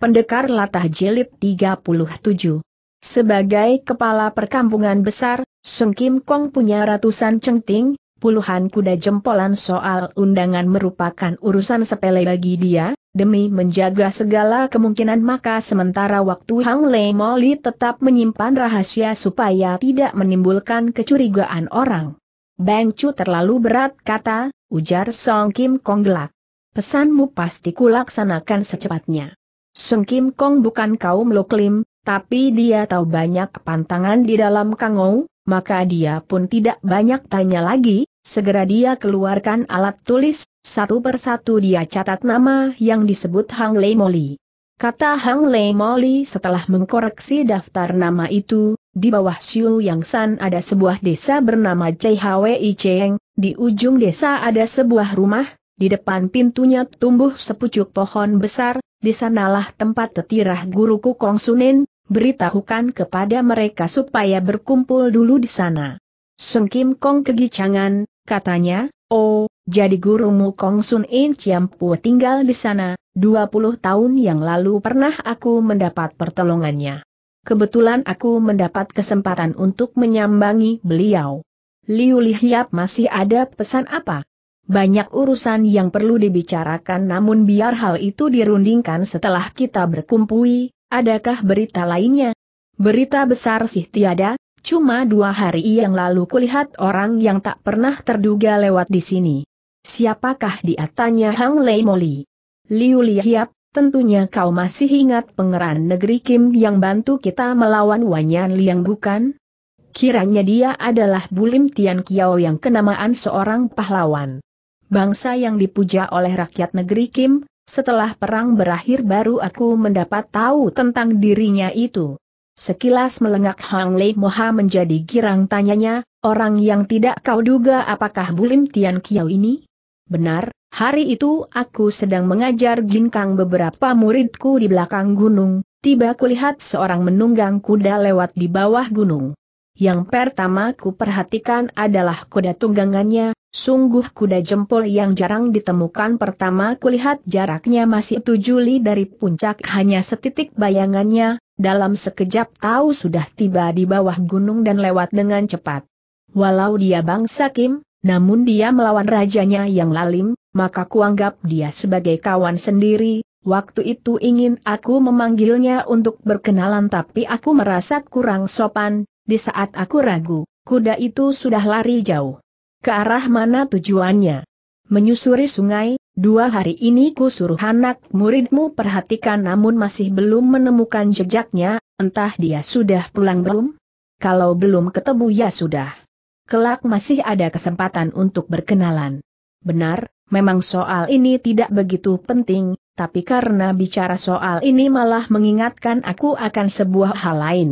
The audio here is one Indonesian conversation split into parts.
Pendekar Latah Jelit 37. Sebagai kepala perkampungan besar, Sung Kim Kong punya ratusan cengting, puluhan kuda jempolan soal undangan merupakan urusan sepele bagi dia, demi menjaga segala kemungkinan maka sementara waktu Hang Lei Moli tetap menyimpan rahasia supaya tidak menimbulkan kecurigaan orang. Bang Chu terlalu berat kata, ujar Song Kim Kong gelak. Pesanmu pasti kulaksanakan secepatnya. Seng Kim Kong bukan kaum loklim, tapi dia tahu banyak pantangan di dalam kangou, maka dia pun tidak banyak tanya lagi, segera dia keluarkan alat tulis, satu persatu dia catat nama yang disebut Hang Lei Moli. Kata Hang Lei Moli setelah mengkoreksi daftar nama itu, di bawah Xiu Yang San ada sebuah desa bernama CHWI Cheng, di ujung desa ada sebuah rumah, di depan pintunya tumbuh sepucuk pohon besar, di sanalah tempat tetirah guruku Kong Sunin, beritahukan kepada mereka supaya berkumpul dulu di sana. Kim Kong kegicangan, katanya, oh, jadi gurumu Kong Sunin In Ciampu tinggal di sana, 20 tahun yang lalu pernah aku mendapat pertolongannya. Kebetulan aku mendapat kesempatan untuk menyambangi beliau. Liu Lihiap masih ada pesan apa? banyak urusan yang perlu dibicarakan namun biar hal itu dirundingkan setelah kita berkumpul, adakah berita lainnya? Berita besar sih tiada, cuma dua hari yang lalu kulihat orang yang tak pernah terduga lewat di sini. Siapakah dia tanya Hang Lei Moli? Liu Lihiap, tentunya kau masih ingat pengeran negeri Kim yang bantu kita melawan Wanyan Liang bukan? Kiranya dia adalah Bulim Tian Kiao yang kenamaan seorang pahlawan bangsa yang dipuja oleh rakyat negeri Kim, setelah perang berakhir baru aku mendapat tahu tentang dirinya itu. Sekilas melengak Hang Lei Moha menjadi girang tanyanya, orang yang tidak kau duga apakah Bulim Tian Kiao ini? Benar, hari itu aku sedang mengajar ginkang beberapa muridku di belakang gunung, tiba kulihat seorang menunggang kuda lewat di bawah gunung. Yang pertama ku perhatikan adalah kuda tunggangannya, Sungguh kuda jempol yang jarang ditemukan pertama kulihat jaraknya masih tujuh li dari puncak hanya setitik bayangannya, dalam sekejap tahu sudah tiba di bawah gunung dan lewat dengan cepat. Walau dia bangsa Kim, namun dia melawan rajanya yang lalim, maka kuanggap dia sebagai kawan sendiri, waktu itu ingin aku memanggilnya untuk berkenalan tapi aku merasa kurang sopan, di saat aku ragu, kuda itu sudah lari jauh. Ke arah mana tujuannya? Menyusuri sungai, dua hari ini ku suruh anak muridmu perhatikan namun masih belum menemukan jejaknya, entah dia sudah pulang belum? Kalau belum ketemu ya sudah. Kelak masih ada kesempatan untuk berkenalan. Benar, memang soal ini tidak begitu penting, tapi karena bicara soal ini malah mengingatkan aku akan sebuah hal lain.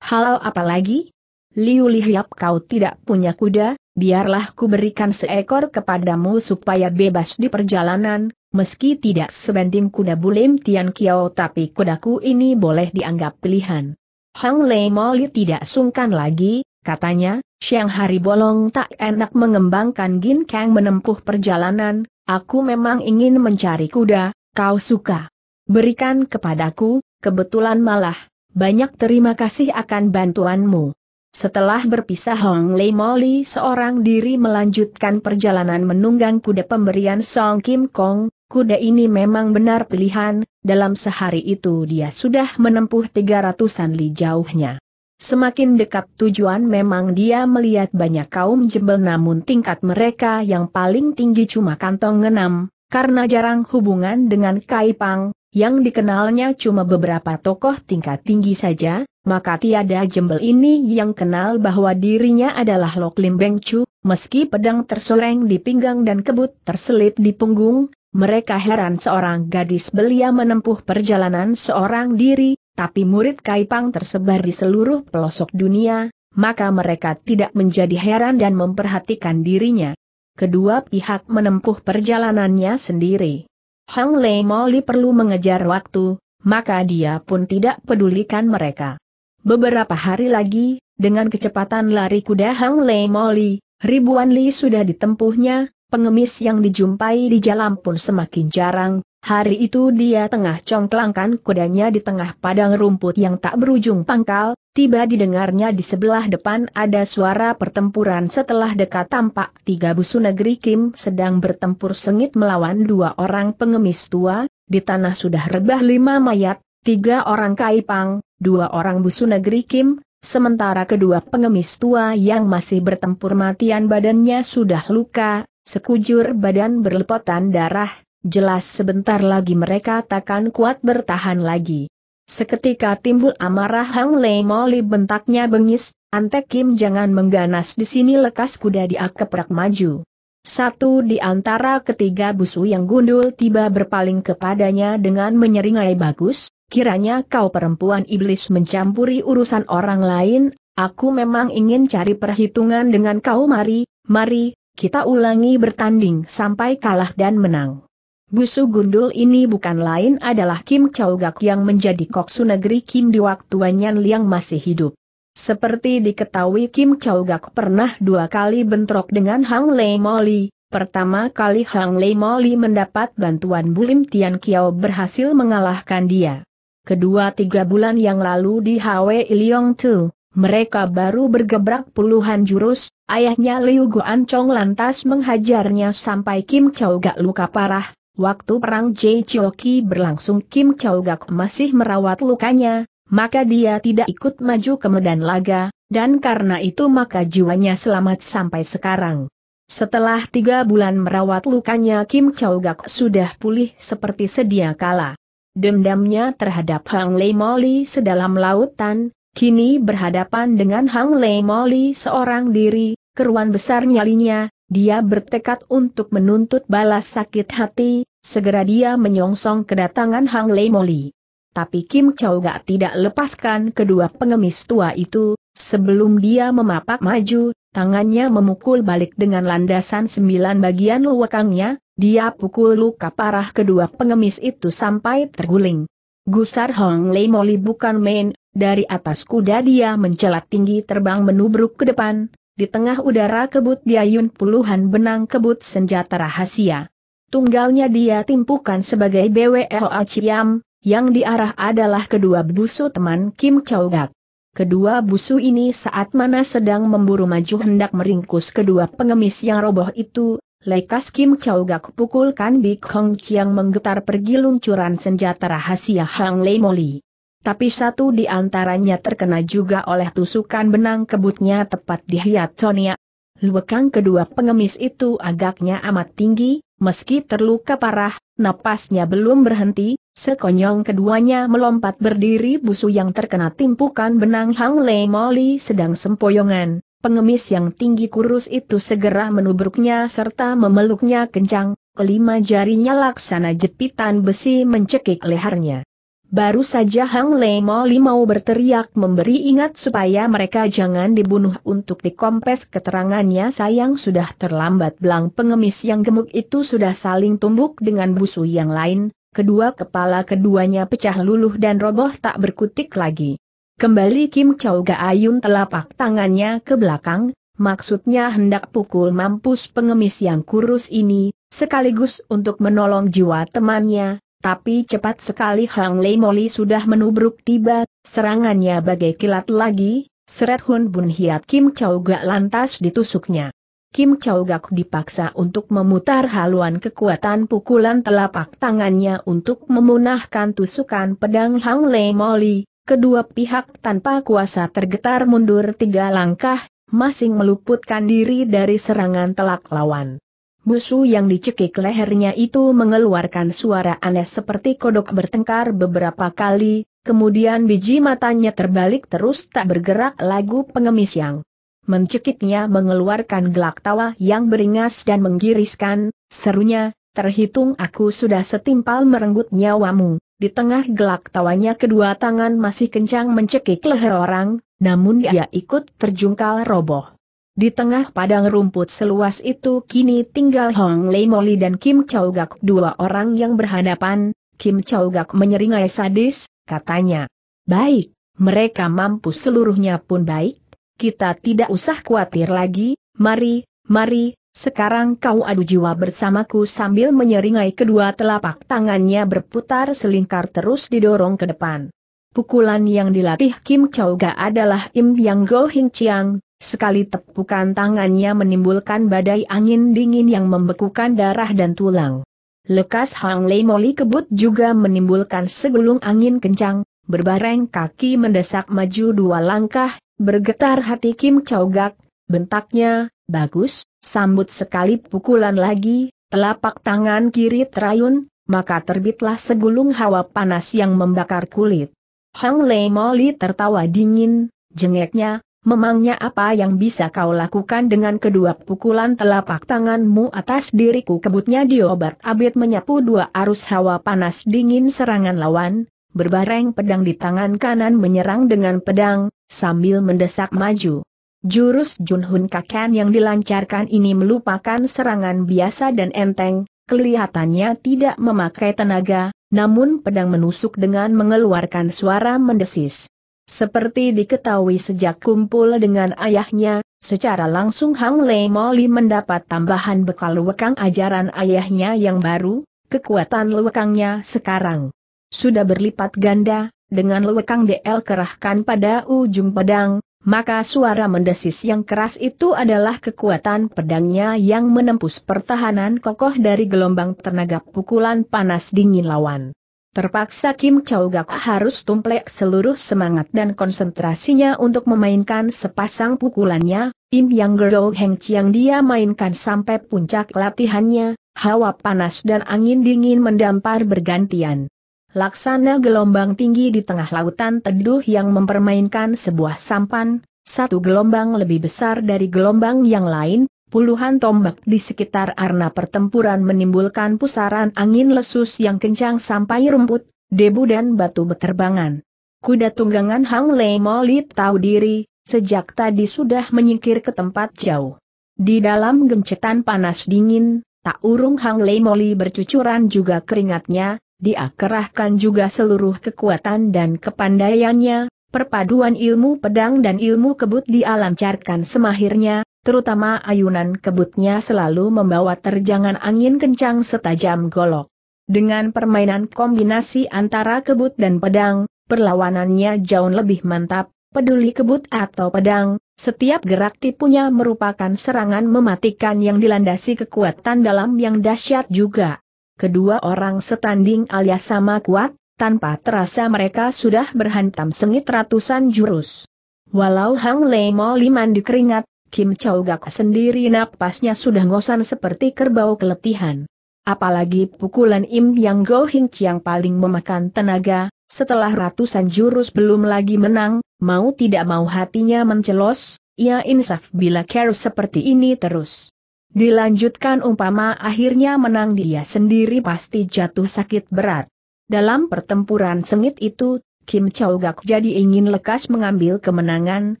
Hal apa lagi? Liu Lihyap kau tidak punya kuda, biarlah ku berikan seekor kepadamu supaya bebas di perjalanan, meski tidak sebanding kuda bulim Tian Kiao tapi kudaku ini boleh dianggap pilihan. Hang Lei Moli tidak sungkan lagi, katanya, Siang hari bolong tak enak mengembangkan Gin Kang menempuh perjalanan, aku memang ingin mencari kuda, kau suka. Berikan kepadaku, kebetulan malah, banyak terima kasih akan bantuanmu. Setelah berpisah Hong Lei Moli seorang diri melanjutkan perjalanan menunggang kuda pemberian Song Kim Kong, kuda ini memang benar pilihan, dalam sehari itu dia sudah menempuh tiga ratusan li jauhnya. Semakin dekat tujuan memang dia melihat banyak kaum jembel, namun tingkat mereka yang paling tinggi cuma kantong enam, karena jarang hubungan dengan Kaipang, yang dikenalnya cuma beberapa tokoh tingkat tinggi saja, maka tiada jembel ini yang kenal bahwa dirinya adalah Lok Lim Beng Chu, meski pedang tersoreng di pinggang dan kebut terselip di punggung, mereka heran seorang gadis belia menempuh perjalanan seorang diri, tapi murid Kaipang tersebar di seluruh pelosok dunia, maka mereka tidak menjadi heran dan memperhatikan dirinya. Kedua pihak menempuh perjalanannya sendiri. Hang Lei Moli perlu mengejar waktu, maka dia pun tidak pedulikan mereka. Beberapa hari lagi, dengan kecepatan lari kuda Hang Lei Moli, ribuan li sudah ditempuhnya, pengemis yang dijumpai di jalan pun semakin jarang, hari itu dia tengah congklangkan kudanya di tengah padang rumput yang tak berujung pangkal, tiba didengarnya di sebelah depan ada suara pertempuran setelah dekat tampak tiga busu negeri Kim sedang bertempur sengit melawan dua orang pengemis tua, di tanah sudah rebah lima mayat, Tiga orang Kaipang, dua orang busu negeri Kim, sementara kedua pengemis tua yang masih bertempur matian badannya sudah luka, sekujur badan berlepotan darah, jelas sebentar lagi mereka takkan kuat bertahan lagi. Seketika timbul amarah Hang Lei Moli bentaknya bengis, Antek Kim jangan mengganas di sini lekas kuda dia keprak maju. Satu di antara ketiga busu yang gundul tiba berpaling kepadanya dengan menyeringai bagus, Kiranya kau perempuan iblis mencampuri urusan orang lain, aku memang ingin cari perhitungan dengan kau mari, mari, kita ulangi bertanding sampai kalah dan menang. Busu gundul ini bukan lain adalah Kim Chow Gak yang menjadi koksu negeri Kim di waktu Wanyan Liang masih hidup. Seperti diketahui Kim Chow Gak pernah dua kali bentrok dengan Hang Lei Moli, Pertama kali Hang Lei Moli mendapat bantuan Bulim Tian Kiao berhasil mengalahkan dia kedua tiga bulan yang lalu di Hwe Ilyong Tu, mereka baru bergebrak puluhan jurus, ayahnya Liu Guan Chong lantas menghajarnya sampai Kim Chow Gak luka parah, waktu perang Jei Chioki berlangsung Kim Chow Gak masih merawat lukanya, maka dia tidak ikut maju ke medan laga, dan karena itu maka jiwanya selamat sampai sekarang. Setelah tiga bulan merawat lukanya Kim Chow Gak sudah pulih seperti sedia kala. Dendamnya terhadap Hang Lei Moli sedalam lautan, kini berhadapan dengan Hang Lei Moli seorang diri, keruan besar nyalinya, dia bertekad untuk menuntut balas sakit hati, segera dia menyongsong kedatangan Hang Lei Moli. Tapi Kim Chow Gak tidak lepaskan kedua pengemis tua itu, sebelum dia memapak maju, tangannya memukul balik dengan landasan sembilan bagian lewakangnya, dia pukul luka parah kedua pengemis itu sampai terguling. Gusar Hong Lei Moli bukan main, dari atas kuda dia mencelat tinggi terbang menubruk ke depan, di tengah udara kebut dia diayun puluhan benang kebut senjata rahasia. Tunggalnya dia timpukan sebagai BWL Ciam, yang diarah adalah kedua busu teman Kim Chow Gak. Kedua busu ini saat mana sedang memburu maju hendak meringkus kedua pengemis yang roboh itu, lekas Kim Chow Gak pukulkan Big Hong Chiang menggetar pergi luncuran senjata rahasia Hang Lei Moli. Tapi satu di antaranya terkena juga oleh tusukan benang kebutnya tepat di Sonia. Luekang kedua pengemis itu agaknya amat tinggi, meski terluka parah, napasnya belum berhenti, Sekonyong keduanya melompat berdiri busu yang terkena timpukan benang Hang Lei Moli sedang sempoyongan. Pengemis yang tinggi kurus itu segera menubruknya serta memeluknya kencang, kelima jarinya laksana jepitan besi mencekik lehernya. Baru saja Hang Lei Moli mau berteriak memberi ingat supaya mereka jangan dibunuh untuk dikompes keterangannya sayang sudah terlambat belang pengemis yang gemuk itu sudah saling tumbuk dengan busu yang lain, kedua kepala keduanya pecah luluh dan roboh tak berkutik lagi. Kembali Kim Ga ayun telapak tangannya ke belakang, maksudnya hendak pukul mampus pengemis yang kurus ini, sekaligus untuk menolong jiwa temannya, tapi cepat sekali Hang Lei Moli sudah menubruk tiba, serangannya bagai kilat lagi, seret Hun Bun Hiat Kim Chow Ga lantas ditusuknya. Kim Chow Gak dipaksa untuk memutar haluan kekuatan pukulan telapak tangannya untuk memunahkan tusukan pedang Hang Le Moli, kedua pihak tanpa kuasa tergetar mundur tiga langkah, masing meluputkan diri dari serangan telak lawan. Busu yang dicekik lehernya itu mengeluarkan suara aneh seperti kodok bertengkar beberapa kali, kemudian biji matanya terbalik terus tak bergerak lagu pengemis yang mencekiknya mengeluarkan gelak tawa yang beringas dan menggiriskan, serunya, terhitung aku sudah setimpal merenggut nyawamu. Di tengah gelak tawanya kedua tangan masih kencang mencekik leher orang, namun ia ikut terjungkal roboh. Di tengah padang rumput seluas itu kini tinggal Hong Lei Moli dan Kim Chow Gak dua orang yang berhadapan, Kim Chow Gak menyeringai sadis, katanya. Baik, mereka mampu seluruhnya pun baik, kita tidak usah khawatir lagi, mari, mari, sekarang kau adu jiwa bersamaku sambil menyeringai kedua telapak tangannya berputar selingkar terus didorong ke depan. Pukulan yang dilatih Kim Ga adalah Im Yang Go Hing Chiang, Sekali tepukan tangannya menimbulkan badai angin dingin yang membekukan darah dan tulang. Lekas Hang Lei Moli kebut juga menimbulkan segulung angin kencang, berbareng kaki mendesak maju dua langkah, Bergetar hati Kim Chow Gak, bentaknya, bagus, sambut sekali pukulan lagi, telapak tangan kiri terayun, maka terbitlah segulung hawa panas yang membakar kulit. Hang Lei Moli tertawa dingin, jengeknya, memangnya apa yang bisa kau lakukan dengan kedua pukulan telapak tanganmu atas diriku kebutnya diobat abit menyapu dua arus hawa panas dingin serangan lawan, berbareng pedang di tangan kanan menyerang dengan pedang, sambil mendesak maju. Jurus Junhun Kakan yang dilancarkan ini melupakan serangan biasa dan enteng, kelihatannya tidak memakai tenaga, namun pedang menusuk dengan mengeluarkan suara mendesis. Seperti diketahui sejak kumpul dengan ayahnya, secara langsung Hang Lei Moli mendapat tambahan bekal wekang ajaran ayahnya yang baru, kekuatan wekangnya sekarang sudah berlipat ganda, dengan lewekang DL kerahkan pada ujung pedang, maka suara mendesis yang keras itu adalah kekuatan pedangnya yang menembus pertahanan kokoh dari gelombang tenaga pukulan panas dingin lawan. Terpaksa Kim Chow Gak harus tumplek seluruh semangat dan konsentrasinya untuk memainkan sepasang pukulannya, Im Yang Gero Heng Chiang dia mainkan sampai puncak latihannya, hawa panas dan angin dingin mendampar bergantian laksana gelombang tinggi di tengah lautan teduh yang mempermainkan sebuah sampan, satu gelombang lebih besar dari gelombang yang lain, puluhan tombak di sekitar arena pertempuran menimbulkan pusaran angin lesus yang kencang sampai rumput, debu dan batu beterbangan. Kuda tunggangan Hang Lei Molit tahu diri, sejak tadi sudah menyingkir ke tempat jauh. Di dalam gencetan panas dingin, tak urung Hang Lei Moli bercucuran juga keringatnya, dia kerahkan juga seluruh kekuatan dan kepandaiannya, perpaduan ilmu pedang dan ilmu kebut dialancarkan semahirnya, terutama ayunan kebutnya selalu membawa terjangan angin kencang setajam golok. Dengan permainan kombinasi antara kebut dan pedang, perlawanannya jauh lebih mantap, peduli kebut atau pedang, setiap gerak tipunya merupakan serangan mematikan yang dilandasi kekuatan dalam yang dahsyat juga kedua orang setanding alias sama kuat, tanpa terasa mereka sudah berhantam sengit ratusan jurus. Walau Hang Lei Mo Liman dikeringat, Kim Chow Gak sendiri napasnya sudah ngosan seperti kerbau keletihan. Apalagi pukulan Im Yang Go Hing Chiang paling memakan tenaga, setelah ratusan jurus belum lagi menang, mau tidak mau hatinya mencelos, ia insaf bila care seperti ini terus. Dilanjutkan umpama akhirnya menang dia sendiri pasti jatuh sakit berat. Dalam pertempuran sengit itu, Kim Chow Gak jadi ingin lekas mengambil kemenangan,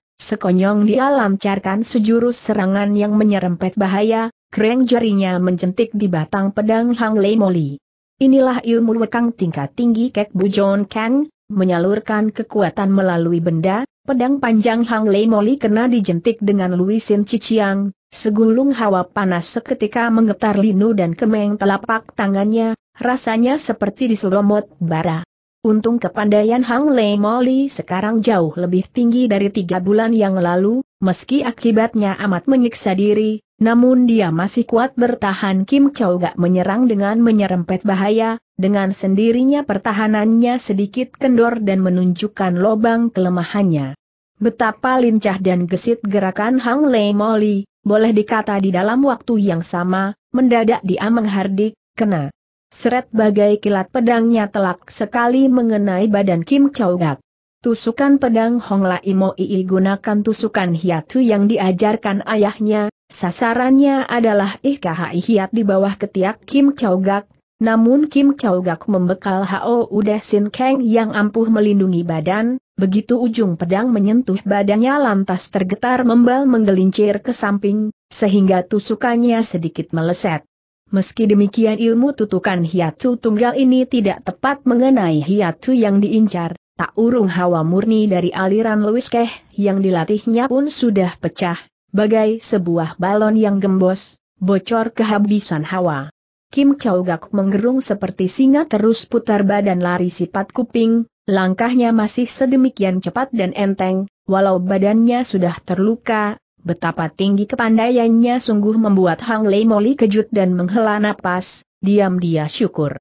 sekonyong dia lancarkan sejurus serangan yang menyerempet bahaya, kereng jarinya mencentik di batang pedang Hang Lei Moli. Inilah ilmu wekang tingkat tinggi Kek Bu John Kang, menyalurkan kekuatan melalui benda, Pedang panjang Hang Lei Moli kena dijentik dengan Luisin Ciciang, segulung hawa panas seketika menggetar linu dan kemeng telapak tangannya, rasanya seperti diselomot bara. Untung kepandaian Hang Lei Moli sekarang jauh lebih tinggi dari tiga bulan yang lalu, meski akibatnya amat menyiksa diri, namun dia masih kuat bertahan Kim Chow Gak menyerang dengan menyerempet bahaya, dengan sendirinya pertahanannya sedikit kendor dan menunjukkan lobang kelemahannya. Betapa lincah dan gesit gerakan Hang Lei Moli, boleh dikata di dalam waktu yang sama, mendadak dia menghardik, kena. Seret bagai kilat pedangnya telak sekali mengenai badan Kim Chow Gak. Tusukan pedang Hong Lai Mo Ii gunakan tusukan hiatu yang diajarkan ayahnya, Sasarannya adalah IKHI Ihyat di bawah ketiak Kim Chow Gak, namun Kim Chow Gak membekal Hao Udah Sin Kang yang ampuh melindungi badan, begitu ujung pedang menyentuh badannya lantas tergetar membal menggelincir ke samping, sehingga tusukannya sedikit meleset. Meski demikian ilmu tutukan hiatu tunggal ini tidak tepat mengenai hiatu yang diincar, tak urung hawa murni dari aliran Louis Keh yang dilatihnya pun sudah pecah, Bagai sebuah balon yang gembos, bocor kehabisan hawa. Kim Chow Gak menggerung seperti singa terus putar badan lari sifat kuping, langkahnya masih sedemikian cepat dan enteng, walau badannya sudah terluka, betapa tinggi kepandaiannya sungguh membuat Hang Lei Moli kejut dan menghela napas, diam dia syukur.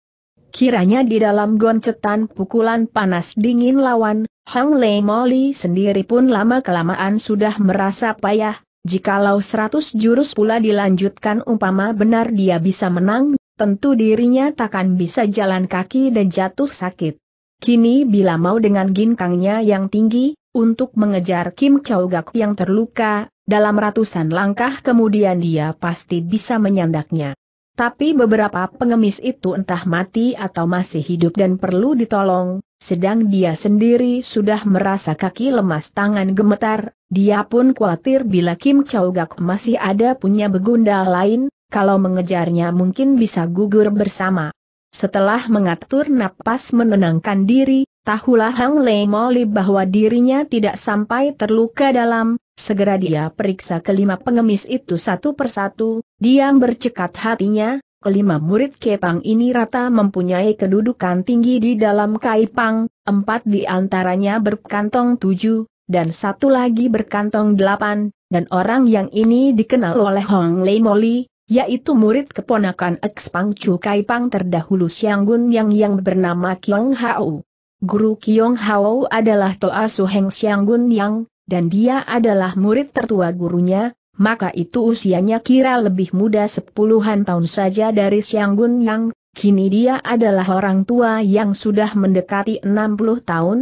Kiranya di dalam goncetan pukulan panas dingin lawan, Hang Lei Moli sendiri pun lama-kelamaan sudah merasa payah, Jikalau seratus jurus pula dilanjutkan umpama benar dia bisa menang, tentu dirinya takkan bisa jalan kaki dan jatuh sakit. Kini bila mau dengan ginkangnya yang tinggi, untuk mengejar Kim Chow Gak yang terluka, dalam ratusan langkah kemudian dia pasti bisa menyandaknya. Tapi beberapa pengemis itu entah mati atau masih hidup dan perlu ditolong, sedang dia sendiri sudah merasa kaki lemas tangan gemetar, dia pun khawatir bila Kim Chow Gak masih ada punya begundal lain, kalau mengejarnya mungkin bisa gugur bersama. Setelah mengatur napas menenangkan diri, tahulah Hang Lei Moli bahwa dirinya tidak sampai terluka dalam, segera dia periksa kelima pengemis itu satu persatu, diam bercekat hatinya, kelima murid Kepang ini rata mempunyai kedudukan tinggi di dalam Kaipang, empat di antaranya berkantong tujuh, dan satu lagi berkantong delapan, dan orang yang ini dikenal oleh Hong Lei Moli, yaitu murid keponakan Pang Chu Kaipang terdahulu Sianggun Yang yang bernama Kiong Hao. Guru Kiong Hao adalah Toa Suheng Sianggun Yang, dan dia adalah murid tertua gurunya, maka itu usianya kira lebih muda sepuluhan tahun saja dari Gun Yang, kini dia adalah orang tua yang sudah mendekati 60 tahun.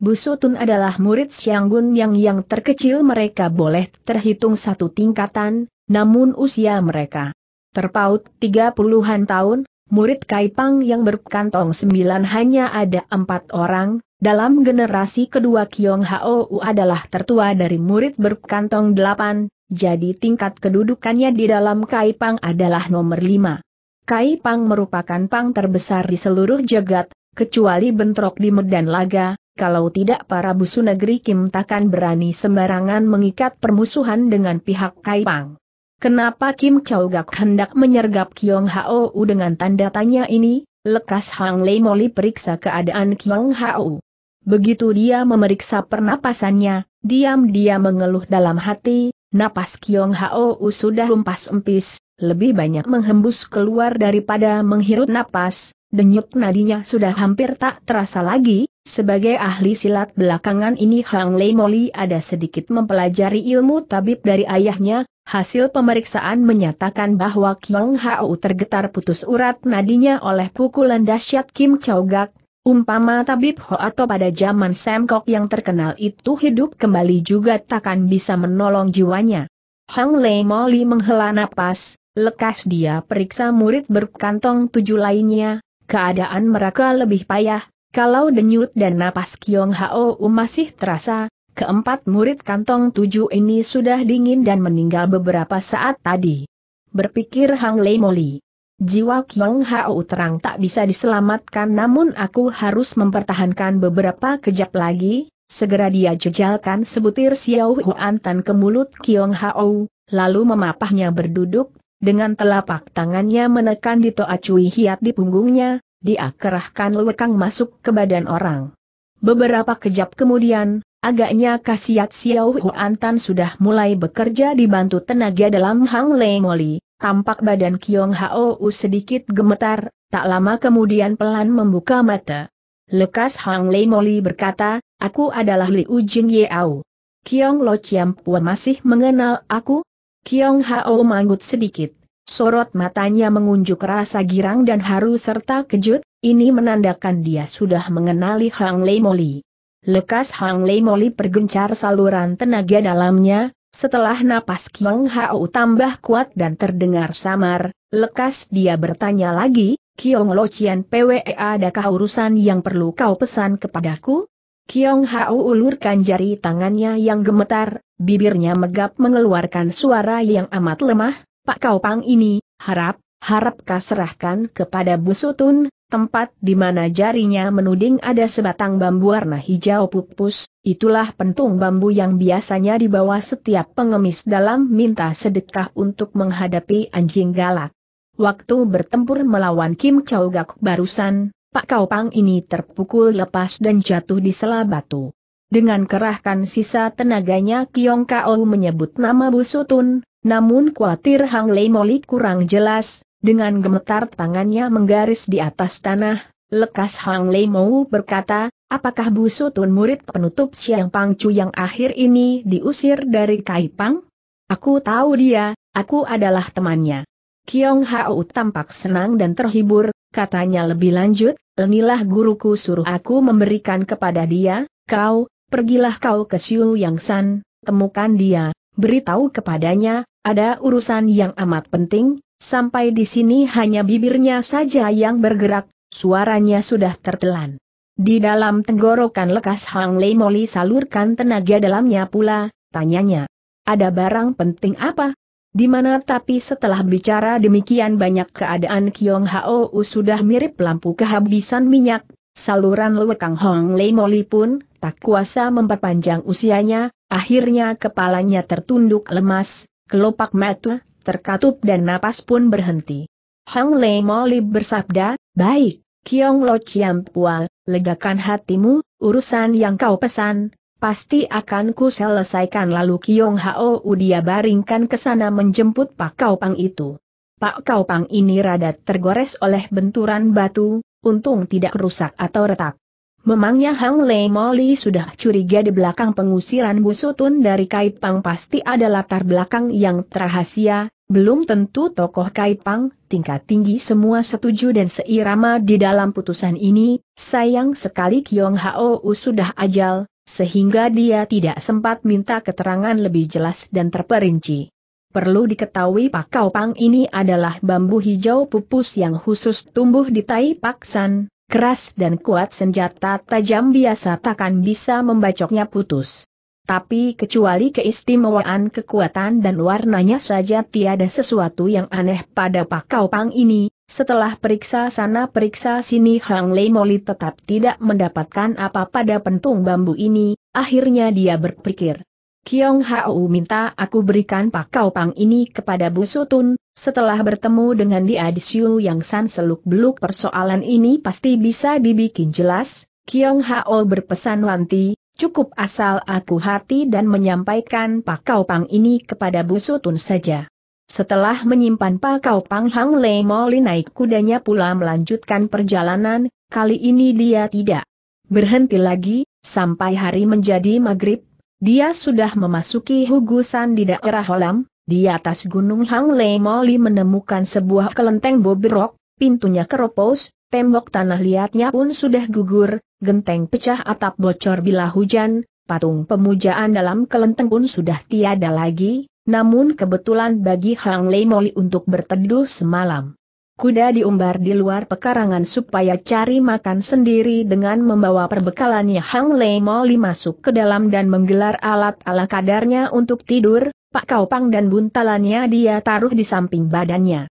Bu adalah murid Gun Yang yang terkecil mereka boleh terhitung satu tingkatan, namun usia mereka terpaut tiga puluhan tahun, murid Kaipang yang berkantong sembilan hanya ada empat orang, dalam generasi kedua Kiong Hou adalah tertua dari murid berkantong delapan, jadi tingkat kedudukannya di dalam Kai Pang adalah nomor lima. Kai Pang merupakan pang terbesar di seluruh jagat, kecuali bentrok di Medan Laga, kalau tidak para busu negeri Kim takkan berani sembarangan mengikat permusuhan dengan pihak Kai Pang. Kenapa Kim Chow Gak hendak menyergap Kiong Hou dengan tanda tanya ini? Lekas Hang Lei Moli periksa keadaan Kiong Hao. Begitu dia memeriksa pernapasannya, diam-diam mengeluh dalam hati, napas Kiong Hao sudah lumpas empis, lebih banyak menghembus keluar daripada menghirup napas, denyut nadinya sudah hampir tak terasa lagi, sebagai ahli silat belakangan ini Hang Lei Moli ada sedikit mempelajari ilmu tabib dari ayahnya, hasil pemeriksaan menyatakan bahwa Kiong Hao tergetar putus urat nadinya oleh pukulan dahsyat Kim Chao Gak, Umpama Tabib Ho atau pada zaman Semkok yang terkenal itu hidup kembali juga takkan bisa menolong jiwanya. Hang Lei Moli menghela napas, lekas dia periksa murid berkantong tujuh lainnya, keadaan mereka lebih payah, kalau denyut dan napas Kiong Hao masih terasa, keempat murid kantong tujuh ini sudah dingin dan meninggal beberapa saat tadi. Berpikir Hang Lei Moli. Jiwa Kyong Hao terang tak bisa diselamatkan namun aku harus mempertahankan beberapa kejap lagi, segera dia jejalkan sebutir Xiao Hu Antan ke mulut Kyong Hao, lalu memapahnya berduduk, dengan telapak tangannya menekan di Toa Cui Hiat di punggungnya, dia kerahkan lewekang masuk ke badan orang. Beberapa kejap kemudian, agaknya kasiat Xiao Hu Antan sudah mulai bekerja dibantu tenaga dalam Hang Lei Moli, Tampak badan Kiong Hao sedikit gemetar, tak lama kemudian pelan membuka mata. Lekas Hang Lei Moli berkata, aku adalah Liu Ye Yao. Kiong Lo Chiam Pua masih mengenal aku? Kiong Hao manggut sedikit. Sorot matanya mengunjuk rasa girang dan haru serta kejut, ini menandakan dia sudah mengenali Hang Lei Moli. Lekas Hang Lei Moli pergencar saluran tenaga dalamnya, setelah napas Kiong Hao tambah kuat dan terdengar samar, lekas dia bertanya lagi, Kiong Lo Chien PWE adakah urusan yang perlu kau pesan kepadaku? Kiong Hao ulurkan jari tangannya yang gemetar, bibirnya megap mengeluarkan suara yang amat lemah, Pak Kau Pang ini, harap, harap kau serahkan kepada Busutun, tempat di mana jarinya menuding ada sebatang bambu warna hijau pupus, itulah pentung bambu yang biasanya dibawa setiap pengemis dalam minta sedekah untuk menghadapi anjing galak. Waktu bertempur melawan Kim Chow Gak barusan, Pak Kau Pang ini terpukul lepas dan jatuh di sela batu. Dengan kerahkan sisa tenaganya Kiong Kao menyebut nama Busutun, namun khawatir Hang Lei Molik kurang jelas, dengan gemetar tangannya menggaris di atas tanah, lekas Hang Lei mau berkata, apakah Bu Sutun murid penutup Siang Pang Pangcu yang akhir ini diusir dari Kaipang? Aku tahu dia, aku adalah temannya. Kiong Hao tampak senang dan terhibur, katanya lebih lanjut, inilah guruku suruh aku memberikan kepada dia, kau, pergilah kau ke Xiu Yang San, temukan dia, beritahu kepadanya, ada urusan yang amat penting, Sampai di sini hanya bibirnya saja yang bergerak, suaranya sudah tertelan. Di dalam tenggorokan lekas Hang Lei Moli salurkan tenaga dalamnya pula, tanyanya. Ada barang penting apa? Di mana tapi setelah bicara demikian banyak keadaan Kiong Hao sudah mirip lampu kehabisan minyak, saluran lewekang Hong Lei Moli pun tak kuasa memperpanjang usianya, akhirnya kepalanya tertunduk lemas, kelopak mata terkatup dan napas pun berhenti. Hang Lei Moli bersabda, baik, Kiong Lo Chiam Pua, legakan hatimu, urusan yang kau pesan, pasti akan ku selesaikan lalu Kiong Hao U dia baringkan ke sana menjemput Pak Kau Pang itu. Pak Kau Pang ini rada tergores oleh benturan batu, untung tidak rusak atau retak. Memangnya Hang Lei Moli sudah curiga di belakang pengusiran Busutun dari Kaipang pasti ada latar belakang yang terahasia, belum tentu tokoh Kaipang, tingkat tinggi semua setuju dan seirama di dalam putusan ini, sayang sekali Kiong Hao sudah ajal, sehingga dia tidak sempat minta keterangan lebih jelas dan terperinci. Perlu diketahui Kau Pang ini adalah bambu hijau pupus yang khusus tumbuh di Tai Paksan, keras dan kuat senjata tajam biasa takkan bisa membacoknya putus tapi kecuali keistimewaan kekuatan dan warnanya saja tiada sesuatu yang aneh pada Pakau Pang ini, setelah periksa sana periksa sini Hang Lei Moli tetap tidak mendapatkan apa pada pentung bambu ini, akhirnya dia berpikir. Kiong Hau minta aku berikan Pakau Pang ini kepada Bu Sutun, setelah bertemu dengan dia di Siu Yang San seluk-beluk persoalan ini pasti bisa dibikin jelas, Kiong Hao berpesan Wanti, Cukup asal aku hati dan menyampaikan pakau pang ini kepada Busutun saja. Setelah menyimpan pakau pang Hang Le Moli naik kudanya pula melanjutkan perjalanan, kali ini dia tidak berhenti lagi, sampai hari menjadi maghrib, dia sudah memasuki hugusan di daerah Holam, di atas gunung Hang Le Moli menemukan sebuah kelenteng bobrok, pintunya keropos, tembok tanah liatnya pun sudah gugur, genteng pecah atap bocor bila hujan, patung pemujaan dalam kelenteng pun sudah tiada lagi, namun kebetulan bagi Hang Lei Moli untuk berteduh semalam. Kuda diumbar di luar pekarangan supaya cari makan sendiri dengan membawa perbekalannya Hang Lei Moli masuk ke dalam dan menggelar alat ala kadarnya untuk tidur, Pak Kaupang dan buntalannya dia taruh di samping badannya.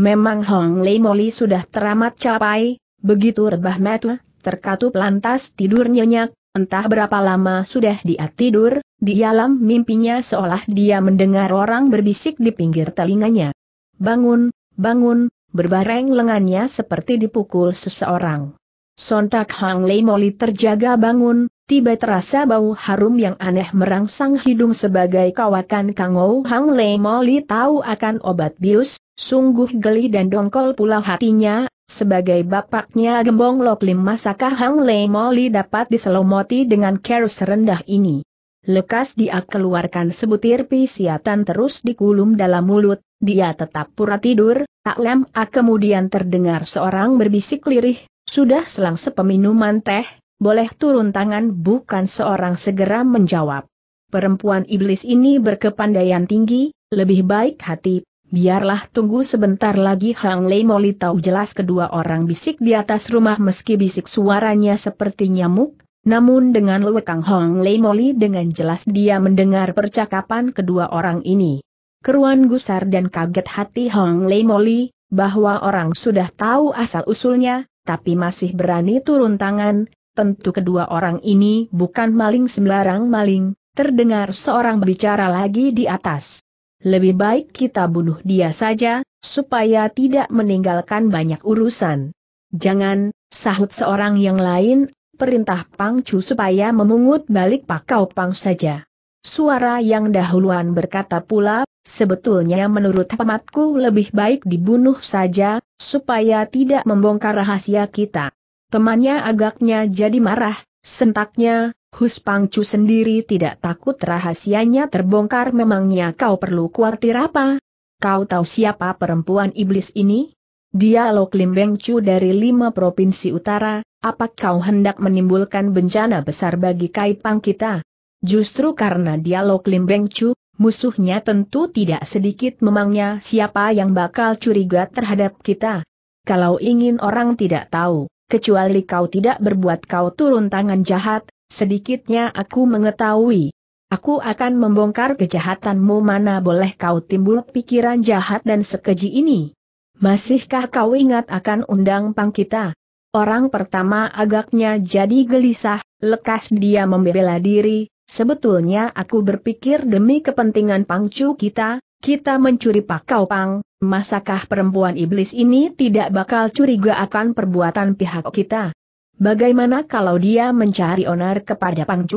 Memang Hong Lei Moli sudah teramat capai, begitu rebah metu, terkatup lantas tidur nyenyak, entah berapa lama sudah dia tidur, di alam mimpinya seolah dia mendengar orang berbisik di pinggir telinganya. Bangun, bangun, berbareng lengannya seperti dipukul seseorang. Sontak Hong Lei Moli terjaga bangun, tiba terasa bau harum yang aneh merangsang hidung sebagai kawakan Kangou Hong Lei Moli tahu akan obat bius, Sungguh geli dan dongkol pula hatinya, sebagai bapaknya gembong loklim, Lim masakah Hang Lei Moli dapat diselomoti dengan care rendah ini. Lekas dia keluarkan sebutir pisiatan terus dikulum dalam mulut, dia tetap pura tidur, tak lama ah, kemudian terdengar seorang berbisik lirih, sudah selang sepeminuman teh, boleh turun tangan bukan seorang segera menjawab. Perempuan iblis ini berkepandaian tinggi, lebih baik hati biarlah tunggu sebentar lagi Hang Lei Moli tahu jelas kedua orang bisik di atas rumah meski bisik suaranya seperti nyamuk, namun dengan lewekang Hang Lei Moli dengan jelas dia mendengar percakapan kedua orang ini. Keruan gusar dan kaget hati Hang Lei Moli, bahwa orang sudah tahu asal-usulnya, tapi masih berani turun tangan, tentu kedua orang ini bukan maling sembarang maling, terdengar seorang bicara lagi di atas. Lebih baik kita bunuh dia saja, supaya tidak meninggalkan banyak urusan. Jangan, sahut seorang yang lain, perintah Pangcu supaya memungut balik pakau Pang saja. Suara yang dahuluan berkata pula, sebetulnya menurut hematku lebih baik dibunuh saja, supaya tidak membongkar rahasia kita. Temannya agaknya jadi marah, sentaknya, Hus Pangcu sendiri tidak takut rahasianya terbongkar memangnya kau perlu kuatir apa? Kau tahu siapa perempuan iblis ini? Dia Lok Lim dari lima provinsi utara, apa kau hendak menimbulkan bencana besar bagi Kaipang kita? Justru karena dia Lok Lim musuhnya tentu tidak sedikit memangnya siapa yang bakal curiga terhadap kita. Kalau ingin orang tidak tahu, kecuali kau tidak berbuat kau turun tangan jahat, Sedikitnya aku mengetahui. Aku akan membongkar kejahatanmu mana boleh kau timbul pikiran jahat dan sekeji ini. Masihkah kau ingat akan undang pang kita? Orang pertama agaknya jadi gelisah, lekas dia membela diri, sebetulnya aku berpikir demi kepentingan pangcu kita, kita mencuri pakau pang, masakah perempuan iblis ini tidak bakal curiga akan perbuatan pihak kita? Bagaimana kalau dia mencari onar kepada Pang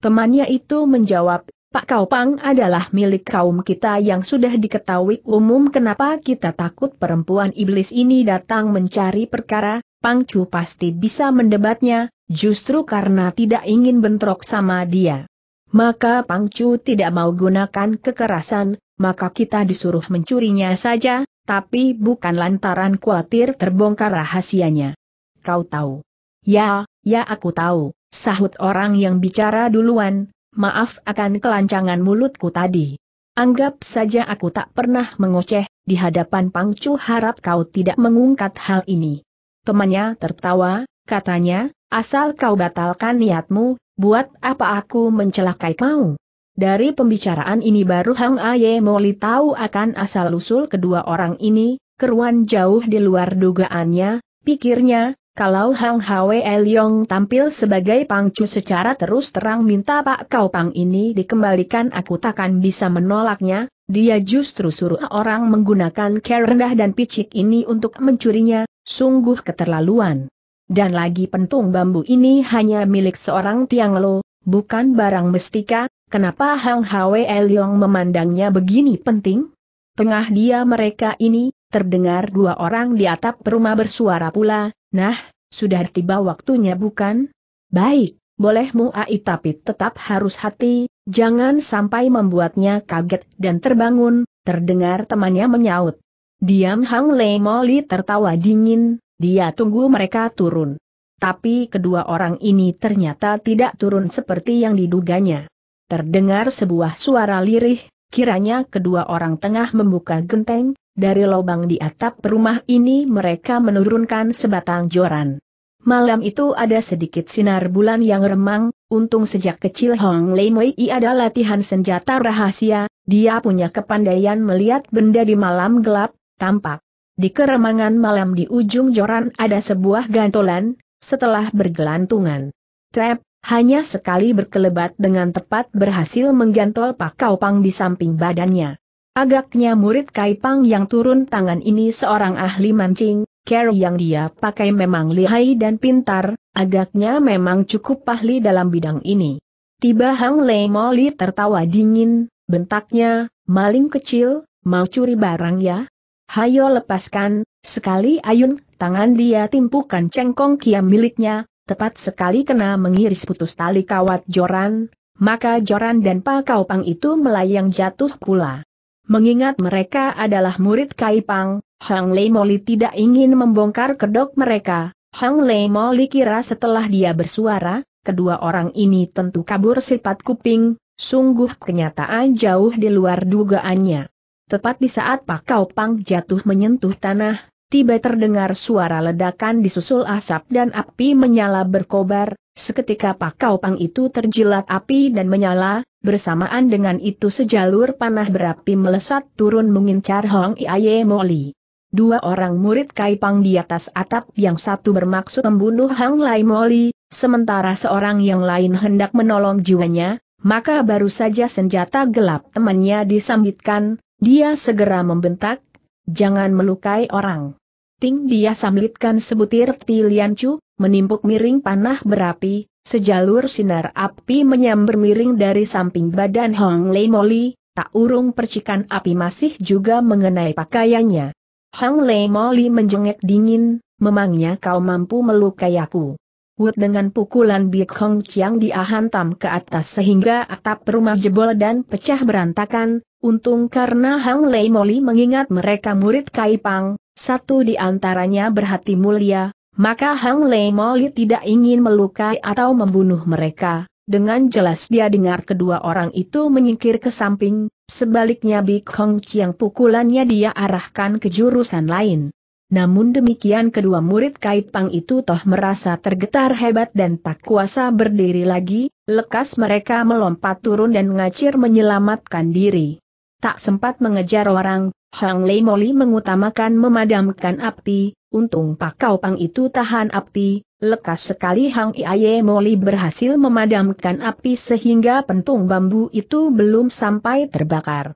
Temannya itu menjawab, Pak Kau Pang adalah milik kaum kita yang sudah diketahui umum kenapa kita takut perempuan iblis ini datang mencari perkara, Pang Chu pasti bisa mendebatnya, justru karena tidak ingin bentrok sama dia. Maka Pang Chu tidak mau gunakan kekerasan, maka kita disuruh mencurinya saja, tapi bukan lantaran khawatir terbongkar rahasianya. Kau tahu. Ya, ya aku tahu, sahut orang yang bicara duluan, maaf akan kelancangan mulutku tadi. Anggap saja aku tak pernah mengoceh, di hadapan Pangcu harap kau tidak mengungkat hal ini. Temannya tertawa, katanya, asal kau batalkan niatmu, buat apa aku mencelakai kau? Dari pembicaraan ini baru Hang Aye Moli tahu akan asal-usul kedua orang ini, keruan jauh di luar dugaannya, pikirnya, kalau Hang Hwe Elyong tampil sebagai pangcu secara terus terang minta Pak Kau Pang ini dikembalikan aku takkan bisa menolaknya, dia justru suruh orang menggunakan care rendah dan picik ini untuk mencurinya, sungguh keterlaluan. Dan lagi pentung bambu ini hanya milik seorang Tiang Lo, bukan barang mestika, kenapa Hang Hwe Elyong memandangnya begini penting? Tengah dia mereka ini, terdengar dua orang di atap rumah bersuara pula, Nah, sudah tiba waktunya bukan? Baik, bolehmu muai tapi tetap harus hati, jangan sampai membuatnya kaget dan terbangun, terdengar temannya menyaut. Diam Hang Lei Moli tertawa dingin, dia tunggu mereka turun. Tapi kedua orang ini ternyata tidak turun seperti yang diduganya. Terdengar sebuah suara lirih, kiranya kedua orang tengah membuka genteng, dari lubang di atap rumah ini mereka menurunkan sebatang joran. Malam itu ada sedikit sinar bulan yang remang, untung sejak kecil Hong Lei Mui ada latihan senjata rahasia, dia punya kepandaian melihat benda di malam gelap, tampak. Di keremangan malam di ujung joran ada sebuah gantolan, setelah bergelantungan. Trap, hanya sekali berkelebat dengan tepat berhasil menggantol pakau pang di samping badannya. Agaknya murid Kaipang yang turun tangan ini seorang ahli mancing, care yang dia pakai memang lihai dan pintar, agaknya memang cukup pahli dalam bidang ini. Tiba Hang Lei Moli tertawa dingin, bentaknya, maling kecil, mau curi barang ya? Hayo lepaskan, sekali ayun, tangan dia timpukan cengkong kiam miliknya, tepat sekali kena mengiris putus tali kawat joran, maka joran dan pakau pang itu melayang jatuh pula. Mengingat mereka adalah murid Kaipang, Hang Lei Moli tidak ingin membongkar kedok mereka. Hang Lei Moli kira setelah dia bersuara, kedua orang ini tentu kabur sifat kuping, sungguh kenyataan jauh di luar dugaannya. Tepat di saat Pak Kau Pang jatuh menyentuh tanah, tiba terdengar suara ledakan disusul asap dan api menyala berkobar, Seketika pakau pang itu terjilat api dan menyala, bersamaan dengan itu sejalur panah berapi melesat turun mengincar Hong Iaye Moli. Dua orang murid Kaipang di atas atap yang satu bermaksud membunuh Hang Lai Moli, sementara seorang yang lain hendak menolong jiwanya, maka baru saja senjata gelap temannya disambitkan, dia segera membentak, jangan melukai orang. Ting dia samlitkan sebutir piliancu, menimpuk miring panah berapi, sejalur sinar api menyambar miring dari samping badan Hong Lei Moli, tak urung percikan api masih juga mengenai pakaiannya. Hong Lei Moli menjengek dingin, memangnya kau mampu melukai aku. Wut dengan pukulan biak Hong Chiang dia hantam ke atas sehingga atap rumah jebol dan pecah berantakan, untung karena Hang Lei Moli mengingat mereka murid Kai Pang, satu di antaranya berhati mulia, maka Hang Lei Moli tidak ingin melukai atau membunuh mereka. Dengan jelas dia dengar kedua orang itu menyingkir ke samping, sebaliknya Bik Kong Chiang pukulannya dia arahkan ke jurusan lain. Namun demikian kedua murid Pang itu toh merasa tergetar hebat dan tak kuasa berdiri lagi, lekas mereka melompat turun dan ngacir menyelamatkan diri. Tak sempat mengejar orang, Hang Lei Moli mengutamakan memadamkan api, untung pakau pang itu tahan api, lekas sekali Hang Iaye Moli berhasil memadamkan api sehingga pentung bambu itu belum sampai terbakar.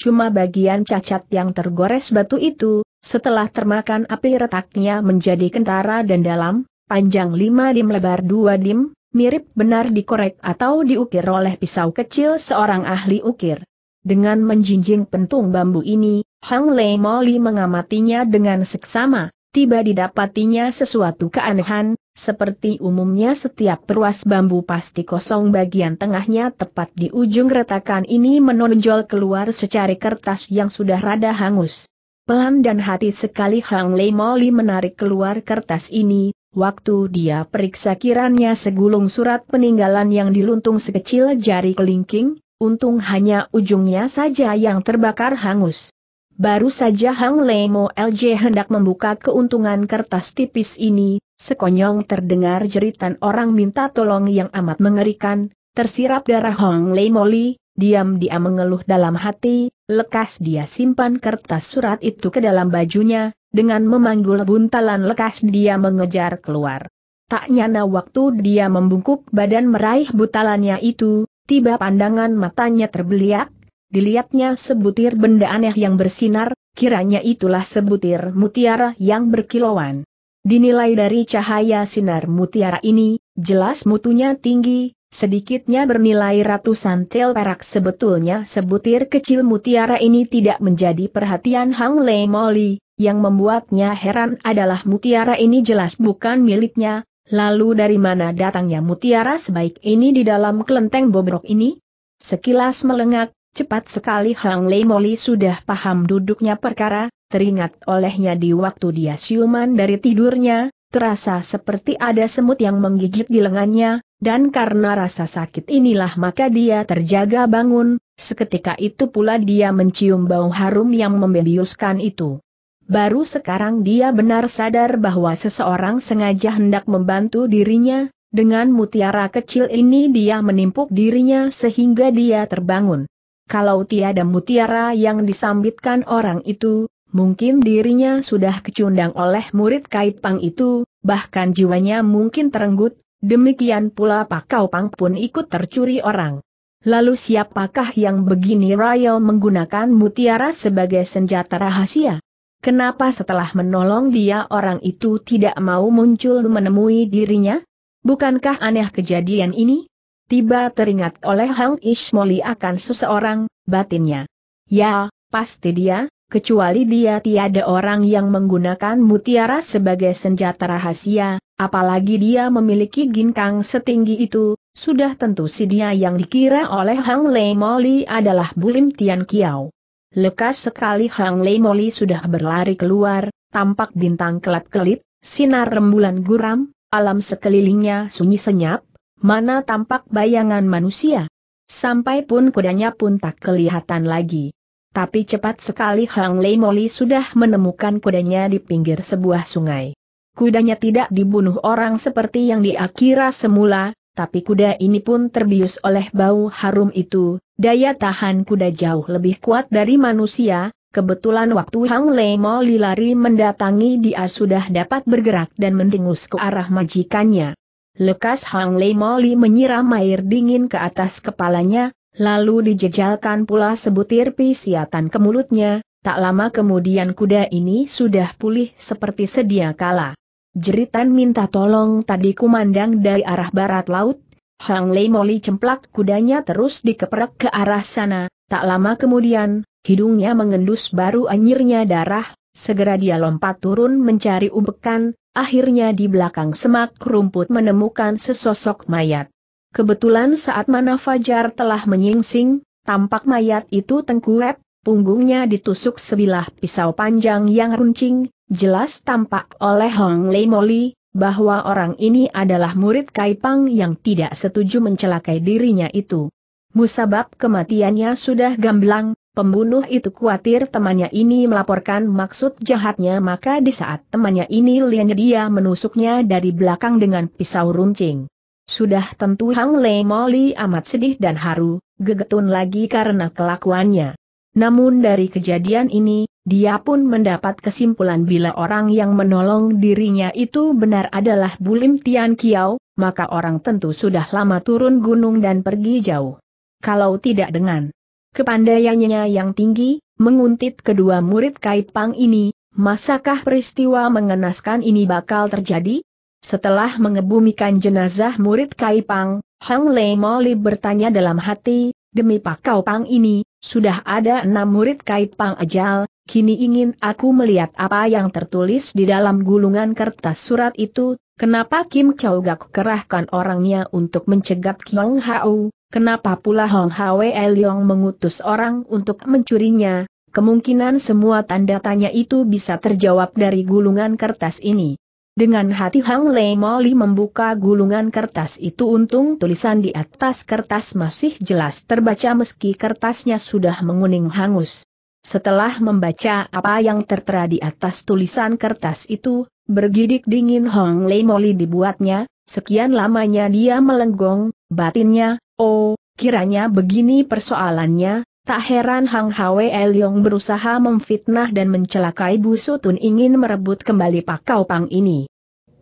Cuma bagian cacat yang tergores batu itu, setelah termakan api retaknya menjadi kentara dan dalam, panjang lima dim lebar dua dim, mirip benar dikorek atau diukir oleh pisau kecil seorang ahli ukir. Dengan menjinjing pentung bambu ini, Hang Lei Moli mengamatinya dengan seksama, tiba didapatinya sesuatu keanehan, seperti umumnya setiap ruas bambu pasti kosong bagian tengahnya tepat di ujung retakan ini menonjol keluar secari kertas yang sudah rada hangus. Pelan dan hati sekali Hang Lei Moli menarik keluar kertas ini, waktu dia periksa kiranya segulung surat peninggalan yang diluntung sekecil jari kelingking, Untung hanya ujungnya saja yang terbakar hangus. Baru saja Hang Lemo LJ hendak membuka keuntungan kertas tipis ini, sekonyong terdengar jeritan orang minta tolong yang amat mengerikan, tersirap darah Hang Lemo Li, diam-diam mengeluh dalam hati, lekas dia simpan kertas surat itu ke dalam bajunya, dengan memanggul buntalan lekas dia mengejar keluar. Tak nyana waktu dia membungkuk badan meraih butalannya itu, tiba pandangan matanya terbeliak, dilihatnya sebutir benda aneh yang bersinar, kiranya itulah sebutir mutiara yang berkilauan. Dinilai dari cahaya sinar mutiara ini, jelas mutunya tinggi, sedikitnya bernilai ratusan tel perak sebetulnya sebutir kecil mutiara ini tidak menjadi perhatian Hang Lei Moli, yang membuatnya heran adalah mutiara ini jelas bukan miliknya, Lalu dari mana datangnya mutiara sebaik ini di dalam kelenteng bobrok ini? Sekilas melengak, cepat sekali Hang Lei Moli sudah paham duduknya perkara, teringat olehnya di waktu dia siuman dari tidurnya, terasa seperti ada semut yang menggigit di lengannya, dan karena rasa sakit inilah maka dia terjaga bangun, seketika itu pula dia mencium bau harum yang membiuskan itu. Baru sekarang dia benar sadar bahwa seseorang sengaja hendak membantu dirinya, dengan mutiara kecil ini dia menimpuk dirinya sehingga dia terbangun. Kalau tiada mutiara yang disambitkan orang itu, mungkin dirinya sudah kecundang oleh murid kait pang itu, bahkan jiwanya mungkin terenggut, demikian pula Pak Kau pang pun ikut tercuri orang. Lalu siapakah yang begini Royal menggunakan mutiara sebagai senjata rahasia? Kenapa setelah menolong dia orang itu tidak mau muncul menemui dirinya? Bukankah aneh kejadian ini? Tiba teringat oleh Hang Ishmoli akan seseorang, batinnya. Ya, pasti dia, kecuali dia tiada orang yang menggunakan mutiara sebagai senjata rahasia, apalagi dia memiliki ginkang setinggi itu, sudah tentu si dia yang dikira oleh Hang Lei Moli adalah Bulim Tian Kiao. Lekas sekali Hang Lei Moli sudah berlari keluar, tampak bintang kelap-kelip, sinar rembulan guram, alam sekelilingnya sunyi senyap, mana tampak bayangan manusia. Sampai pun kudanya pun tak kelihatan lagi. Tapi cepat sekali Hang Lei Moli sudah menemukan kudanya di pinggir sebuah sungai. Kudanya tidak dibunuh orang seperti yang diakira semula, tapi kuda ini pun terbius oleh bau harum itu, daya tahan kuda jauh lebih kuat dari manusia, kebetulan waktu Hang Lei Mo lari mendatangi dia sudah dapat bergerak dan mendengus ke arah majikannya. Lekas Hang Lei Mo menyiram air dingin ke atas kepalanya, lalu dijejalkan pula sebutir pisiatan ke mulutnya, tak lama kemudian kuda ini sudah pulih seperti sedia kala. Jeritan minta tolong tadi kumandang dari arah barat laut, Hang Lei Moli cemplak kudanya terus dikeprek ke arah sana, tak lama kemudian, hidungnya mengendus baru anyirnya darah, segera dia lompat turun mencari ubekan, akhirnya di belakang semak rumput menemukan sesosok mayat. Kebetulan saat mana Fajar telah menyingsing, tampak mayat itu tengkurep, punggungnya ditusuk sebilah pisau panjang yang runcing, Jelas tampak oleh Hong Lei Moli, bahwa orang ini adalah murid Kaipang yang tidak setuju mencelakai dirinya itu. Musabab kematiannya sudah gamblang, pembunuh itu khawatir temannya ini melaporkan maksud jahatnya maka di saat temannya ini lian dia menusuknya dari belakang dengan pisau runcing. Sudah tentu Hang Lei Moli amat sedih dan haru, gegetun lagi karena kelakuannya. Namun dari kejadian ini, dia pun mendapat kesimpulan bila orang yang menolong dirinya itu benar adalah Bulim Tian Kiao, maka orang tentu sudah lama turun gunung dan pergi jauh. Kalau tidak dengan kepandaiannya yang tinggi, menguntit kedua murid Kaipang ini, masakah peristiwa mengenaskan ini bakal terjadi? Setelah mengebumikan jenazah murid Kaipang, Hang Lei Moli bertanya dalam hati, demi Pak Kaupang ini, sudah ada enam murid Kaipang Ajal, kini ingin aku melihat apa yang tertulis di dalam gulungan kertas surat itu, kenapa Kim Chow Gak kerahkan orangnya untuk mencegat Kyong Hao, kenapa pula Hong Hwe Leong mengutus orang untuk mencurinya, kemungkinan semua tanda tanya itu bisa terjawab dari gulungan kertas ini. Dengan hati Hang Lei Moli membuka gulungan kertas itu untung tulisan di atas kertas masih jelas terbaca meski kertasnya sudah menguning hangus. Setelah membaca apa yang tertera di atas tulisan kertas itu, bergidik dingin Hong Lei Moli dibuatnya, sekian lamanya dia melenggong, batinnya, oh, kiranya begini persoalannya, Tak heran Hang Hwe Elyong berusaha memfitnah dan mencelakai Bu Sutun ingin merebut kembali Pakau Pang ini.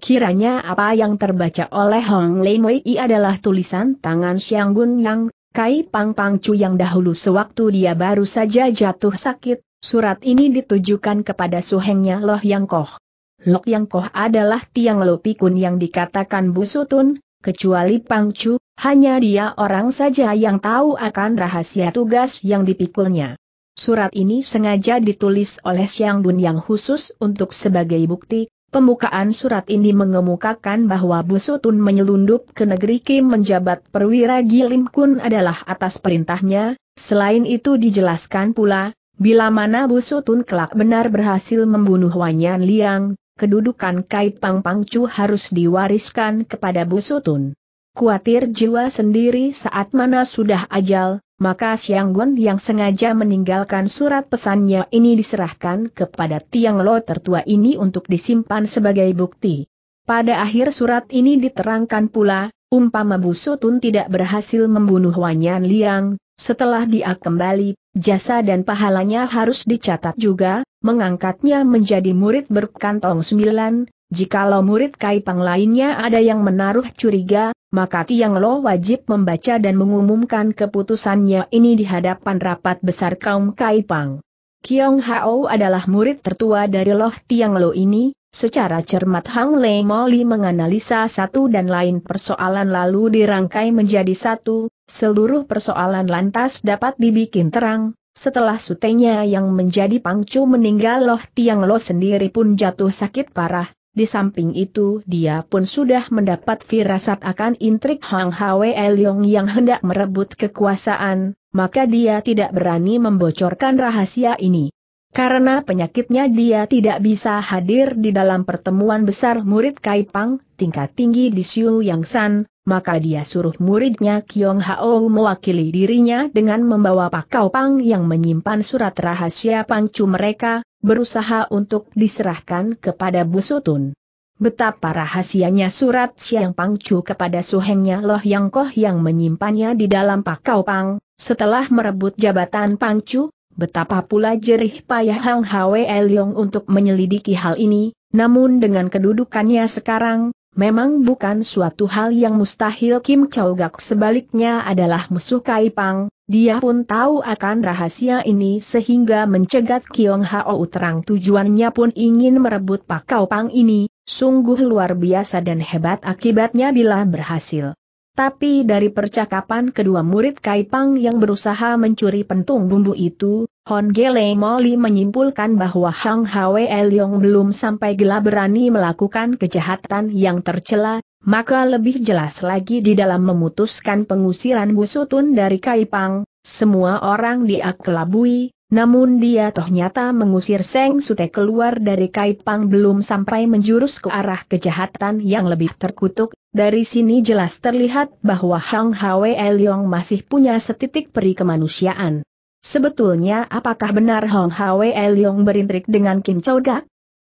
Kiranya apa yang terbaca oleh Hong Lei Mui adalah tulisan tangan Xiang Gun Yang, Kai Pang Pang Chu yang dahulu sewaktu dia baru saja jatuh sakit, surat ini ditujukan kepada suhengnya Loh Yang Koh. Loh Yang Koh adalah Tiang Lo Pikun yang dikatakan Bu Sutun, kecuali Pang Chu, hanya dia orang saja yang tahu akan rahasia tugas yang dipikulnya. Surat ini sengaja ditulis oleh Siang Dun yang khusus untuk sebagai bukti, pembukaan surat ini mengemukakan bahwa Busutun menyelundup ke negeri Kim menjabat perwira Gilim Kun adalah atas perintahnya, selain itu dijelaskan pula, bila mana Busutun kelak benar berhasil membunuh Wanyan Liang, kedudukan Kai Pang Pang Chu harus diwariskan kepada Busutun. Kuatir jiwa sendiri saat mana sudah ajal, maka Xiang Gon yang sengaja meninggalkan surat pesannya ini diserahkan kepada Tiang Lo tertua ini untuk disimpan sebagai bukti. Pada akhir surat ini diterangkan pula, umpama Bu tidak berhasil membunuh Wanyan Liang, setelah dia kembali, jasa dan pahalanya harus dicatat juga, mengangkatnya menjadi murid berkantong sembilan, Jikalau murid Kaipang lainnya ada yang menaruh curiga, maka Tiang Lo wajib membaca dan mengumumkan keputusannya ini di hadapan rapat besar kaum Kaipang. Kiong Hao adalah murid tertua dari Loh Tiang Lo ini, Secara cermat Hang Lei Moli menganalisa satu dan lain persoalan lalu dirangkai menjadi satu, seluruh persoalan lantas dapat dibikin terang, setelah sutenya yang menjadi pangcu meninggal Loh Tiang Lo sendiri pun jatuh sakit parah, di samping itu dia pun sudah mendapat firasat akan intrik Hang Hwe Leong yang hendak merebut kekuasaan, maka dia tidak berani membocorkan rahasia ini. Karena penyakitnya dia tidak bisa hadir di dalam pertemuan besar murid Kaipang, tingkat tinggi di Siu Yang San, maka dia suruh muridnya Kiong Hao mewakili dirinya dengan membawa Pak Pakau Pang yang menyimpan surat rahasia Pangcu mereka, berusaha untuk diserahkan kepada Busutun. Betapa rahasianya surat Siang Pangcu kepada suhengnya Loh Yang Koh yang menyimpannya di dalam Pakau Pang, setelah merebut jabatan Pangcu, betapa pula jerih payah Hang Hwe Yong untuk menyelidiki hal ini, namun dengan kedudukannya sekarang, memang bukan suatu hal yang mustahil Kim Chow Gak sebaliknya adalah musuh Kai Pang, dia pun tahu akan rahasia ini sehingga mencegat Kiong Hao terang tujuannya pun ingin merebut Pakau Pang ini, sungguh luar biasa dan hebat akibatnya bila berhasil. Tapi dari percakapan kedua murid Kaipang yang berusaha mencuri pentung bumbu itu, Hon Gele Moli menyimpulkan bahwa Hang Hwe Elyong belum sampai gila berani melakukan kejahatan yang tercela, maka lebih jelas lagi di dalam memutuskan pengusiran Gusutun dari Kaipang, semua orang dia namun dia toh nyata mengusir Seng Sute keluar dari Kaipang belum sampai menjurus ke arah kejahatan yang lebih terkutuk, dari sini jelas terlihat bahwa Hang Hwe Elyong masih punya setitik peri kemanusiaan. Sebetulnya apakah benar Hong Hwe Elyong berintrik dengan Kim Chow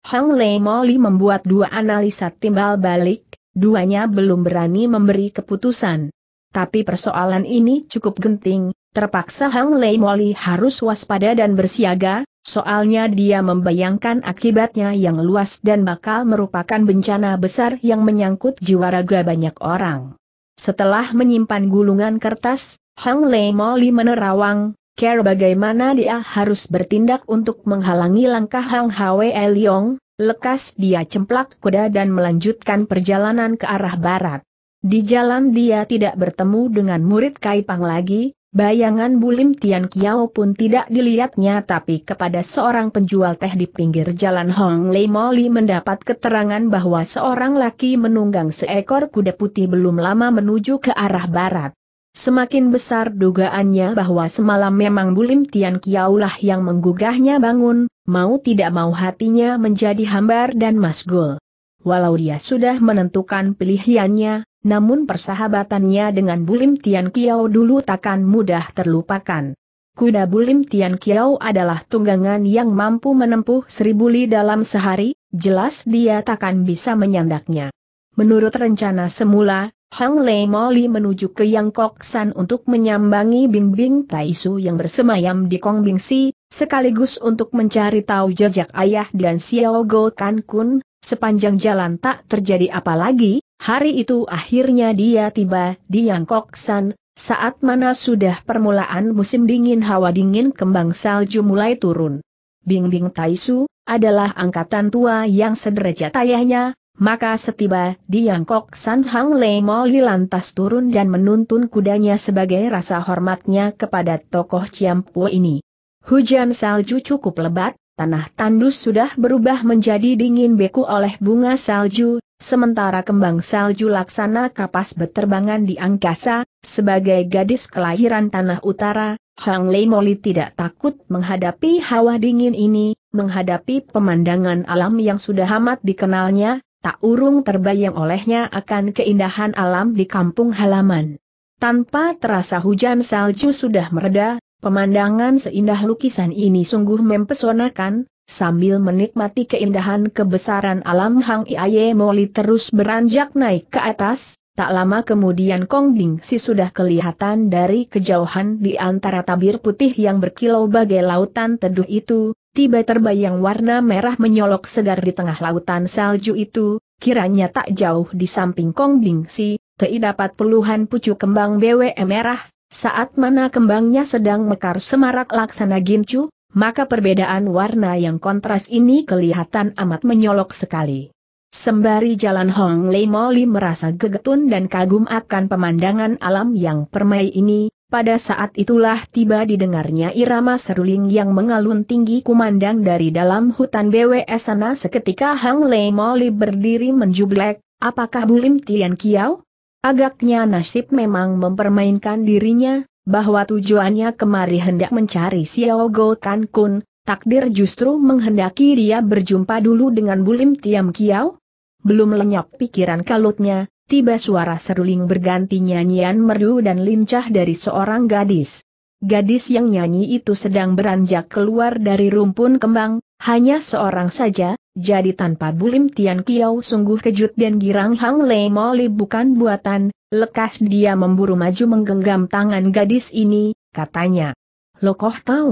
Hong Lei Moli membuat dua analisa timbal balik, duanya belum berani memberi keputusan. Tapi persoalan ini cukup genting, terpaksa Hong Lei Moli harus waspada dan bersiaga, Soalnya dia membayangkan akibatnya yang luas dan bakal merupakan bencana besar yang menyangkut jiwa raga banyak orang. Setelah menyimpan gulungan kertas, Hang Lei Moli menerawang, care bagaimana dia harus bertindak untuk menghalangi langkah Hang Hwe Liong, lekas dia cemplak kuda dan melanjutkan perjalanan ke arah barat. Di jalan dia tidak bertemu dengan murid Kaipang lagi, Bayangan Bulim Tian Kiao pun tidak dilihatnya tapi kepada seorang penjual teh di pinggir jalan Hong Lei Moli mendapat keterangan bahwa seorang laki menunggang seekor kuda putih belum lama menuju ke arah barat. Semakin besar dugaannya bahwa semalam memang Bulim Tian Kiao lah yang menggugahnya bangun, mau tidak mau hatinya menjadi hambar dan masgul. Walau dia sudah menentukan pilihannya, namun persahabatannya dengan Bulim Tian Kiao dulu takkan mudah terlupakan. Kuda Bulim Tian Kiao adalah tunggangan yang mampu menempuh seribu li dalam sehari, jelas dia takkan bisa menyandaknya. Menurut rencana semula, Hang Lei Moli menuju ke Yang Kok San untuk menyambangi Bing Bing Taisu yang bersemayam di Kong Bing Si, sekaligus untuk mencari tahu jejak ayah dan Xiao Go Kan Kun, sepanjang jalan tak terjadi apa lagi, Hari itu akhirnya dia tiba di Yangkok San, saat mana sudah permulaan musim dingin hawa dingin kembang salju mulai turun. Bingbing Taisu adalah angkatan tua yang sederajat ayahnya, maka setiba di Yangkok San Hang Lei Moli lantas turun dan menuntun kudanya sebagai rasa hormatnya kepada tokoh Ciampu ini. Hujan salju cukup lebat, Tanah tandus sudah berubah menjadi dingin beku oleh bunga salju, sementara kembang salju laksana kapas beterbangan di angkasa, sebagai gadis kelahiran tanah utara, Hang Lei Moli tidak takut menghadapi hawa dingin ini, menghadapi pemandangan alam yang sudah amat dikenalnya, tak urung terbayang olehnya akan keindahan alam di kampung halaman. Tanpa terasa hujan salju sudah mereda, Pemandangan seindah lukisan ini sungguh mempesonakan, sambil menikmati keindahan kebesaran alam Hang Iaye Moli terus beranjak naik ke atas, tak lama kemudian Kong Bing Si sudah kelihatan dari kejauhan di antara tabir putih yang berkilau bagai lautan teduh itu, tiba terbayang warna merah menyolok segar di tengah lautan salju itu, kiranya tak jauh di samping Kong Bing Si, terdapat puluhan pucuk kembang BWM merah, saat mana kembangnya sedang mekar semarak laksana gincu, maka perbedaan warna yang kontras ini kelihatan amat menyolok sekali. Sembari jalan Hong Lei Moli merasa gegetun dan kagum akan pemandangan alam yang permai ini, pada saat itulah tiba didengarnya irama seruling yang mengalun tinggi kumandang dari dalam hutan BWS sana seketika Hong Lei Moli berdiri menjublek, apakah Bulim Tian Kiao? Agaknya nasib memang mempermainkan dirinya, bahwa tujuannya kemari hendak mencari Xiao Go Kan Kun, takdir justru menghendaki dia berjumpa dulu dengan Bulim Tiam Kiao? Belum lenyap pikiran kalutnya, tiba suara seruling berganti nyanyian merdu dan lincah dari seorang gadis gadis yang nyanyi itu sedang beranjak keluar dari rumpun kembang, hanya seorang saja, jadi tanpa Bulim Tian Kiao sungguh kejut dan girang Hang Lei Moli bukan buatan, lekas dia memburu maju menggenggam tangan gadis ini, katanya. Lokoh kau?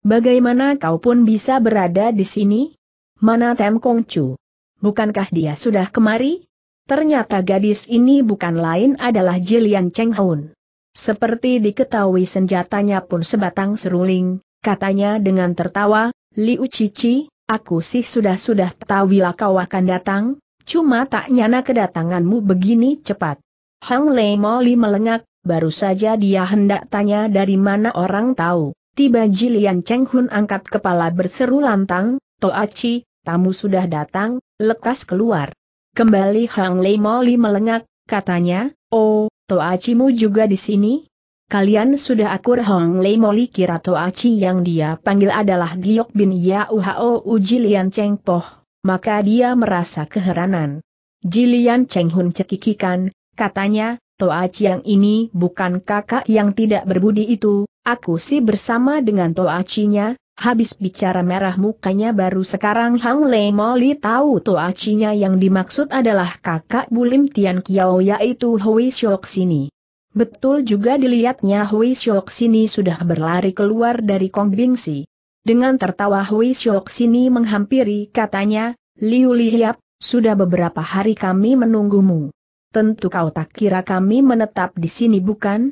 Bagaimana kau pun bisa berada di sini? Mana Tem Kong Chu? Bukankah dia sudah kemari? Ternyata gadis ini bukan lain adalah Jilian Cheng Hoon. Seperti diketahui senjatanya pun sebatang seruling, katanya dengan tertawa, Liu Cici, aku sih sudah-sudah tahu bila kau akan datang, cuma tak nyana kedatanganmu begini cepat. Hang Lei Moli melengak, baru saja dia hendak tanya dari mana orang tahu. Tiba Jilian Cheng Hun angkat kepala berseru lantang, Toachi, tamu sudah datang, lekas keluar. Kembali Hang Lei Moli melengak, katanya, oh, Toacimu juga di sini? Kalian sudah akur Hong Lei Moli kira Toaci yang dia panggil adalah Giok bin ya Uji ujilian Cheng Poh, maka dia merasa keheranan. Jilian Cheng Hun cekikikan, katanya, Toaci yang ini bukan kakak yang tidak berbudi itu, aku sih bersama dengan Toacinya, Habis bicara merah mukanya baru sekarang Hang Lei Moli tahu Toacinya yang dimaksud adalah kakak Bulim Tian Kiao yaitu Hui Shok Sini. Betul juga dilihatnya Hui Shok Sini sudah berlari keluar dari Kong Bing Si Dengan tertawa Hui Shok Sini menghampiri katanya, Liu Liap sudah beberapa hari kami menunggumu. Tentu kau tak kira kami menetap di sini bukan?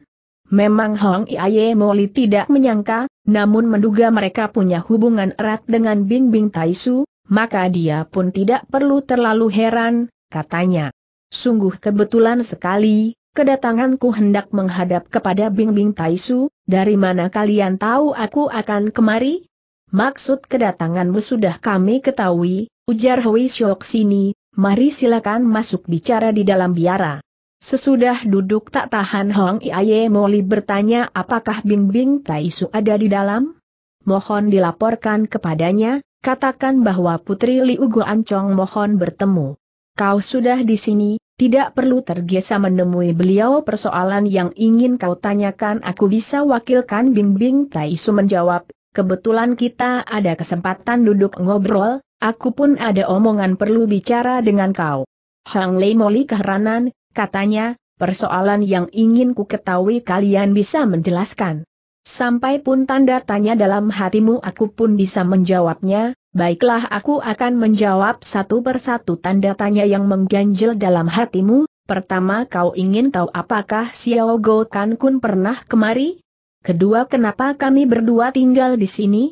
Memang Hong Iaye Moli tidak menyangka, namun menduga mereka punya hubungan erat dengan Bing Bing Taisu, maka dia pun tidak perlu terlalu heran, katanya. Sungguh kebetulan sekali, kedatanganku hendak menghadap kepada Bing Bing Taisu, dari mana kalian tahu aku akan kemari? Maksud kedatanganmu sudah kami ketahui, ujar Hui Shok sini, mari silakan masuk bicara di dalam biara. Sesudah duduk tak tahan Hong Iaye Moli bertanya apakah Bing Bing Su ada di dalam? Mohon dilaporkan kepadanya, katakan bahwa Putri Liu Ancong mohon bertemu. Kau sudah di sini, tidak perlu tergesa menemui beliau persoalan yang ingin kau tanyakan aku bisa wakilkan Bing Bing Su menjawab, kebetulan kita ada kesempatan duduk ngobrol, aku pun ada omongan perlu bicara dengan kau. Hang Lei Moli keheranan, katanya, persoalan yang ingin ku ketahui kalian bisa menjelaskan. Sampai pun tanda tanya dalam hatimu aku pun bisa menjawabnya, baiklah aku akan menjawab satu persatu tanda tanya yang mengganjil dalam hatimu, pertama kau ingin tahu apakah Xiao Go Kan Kun pernah kemari? Kedua kenapa kami berdua tinggal di sini?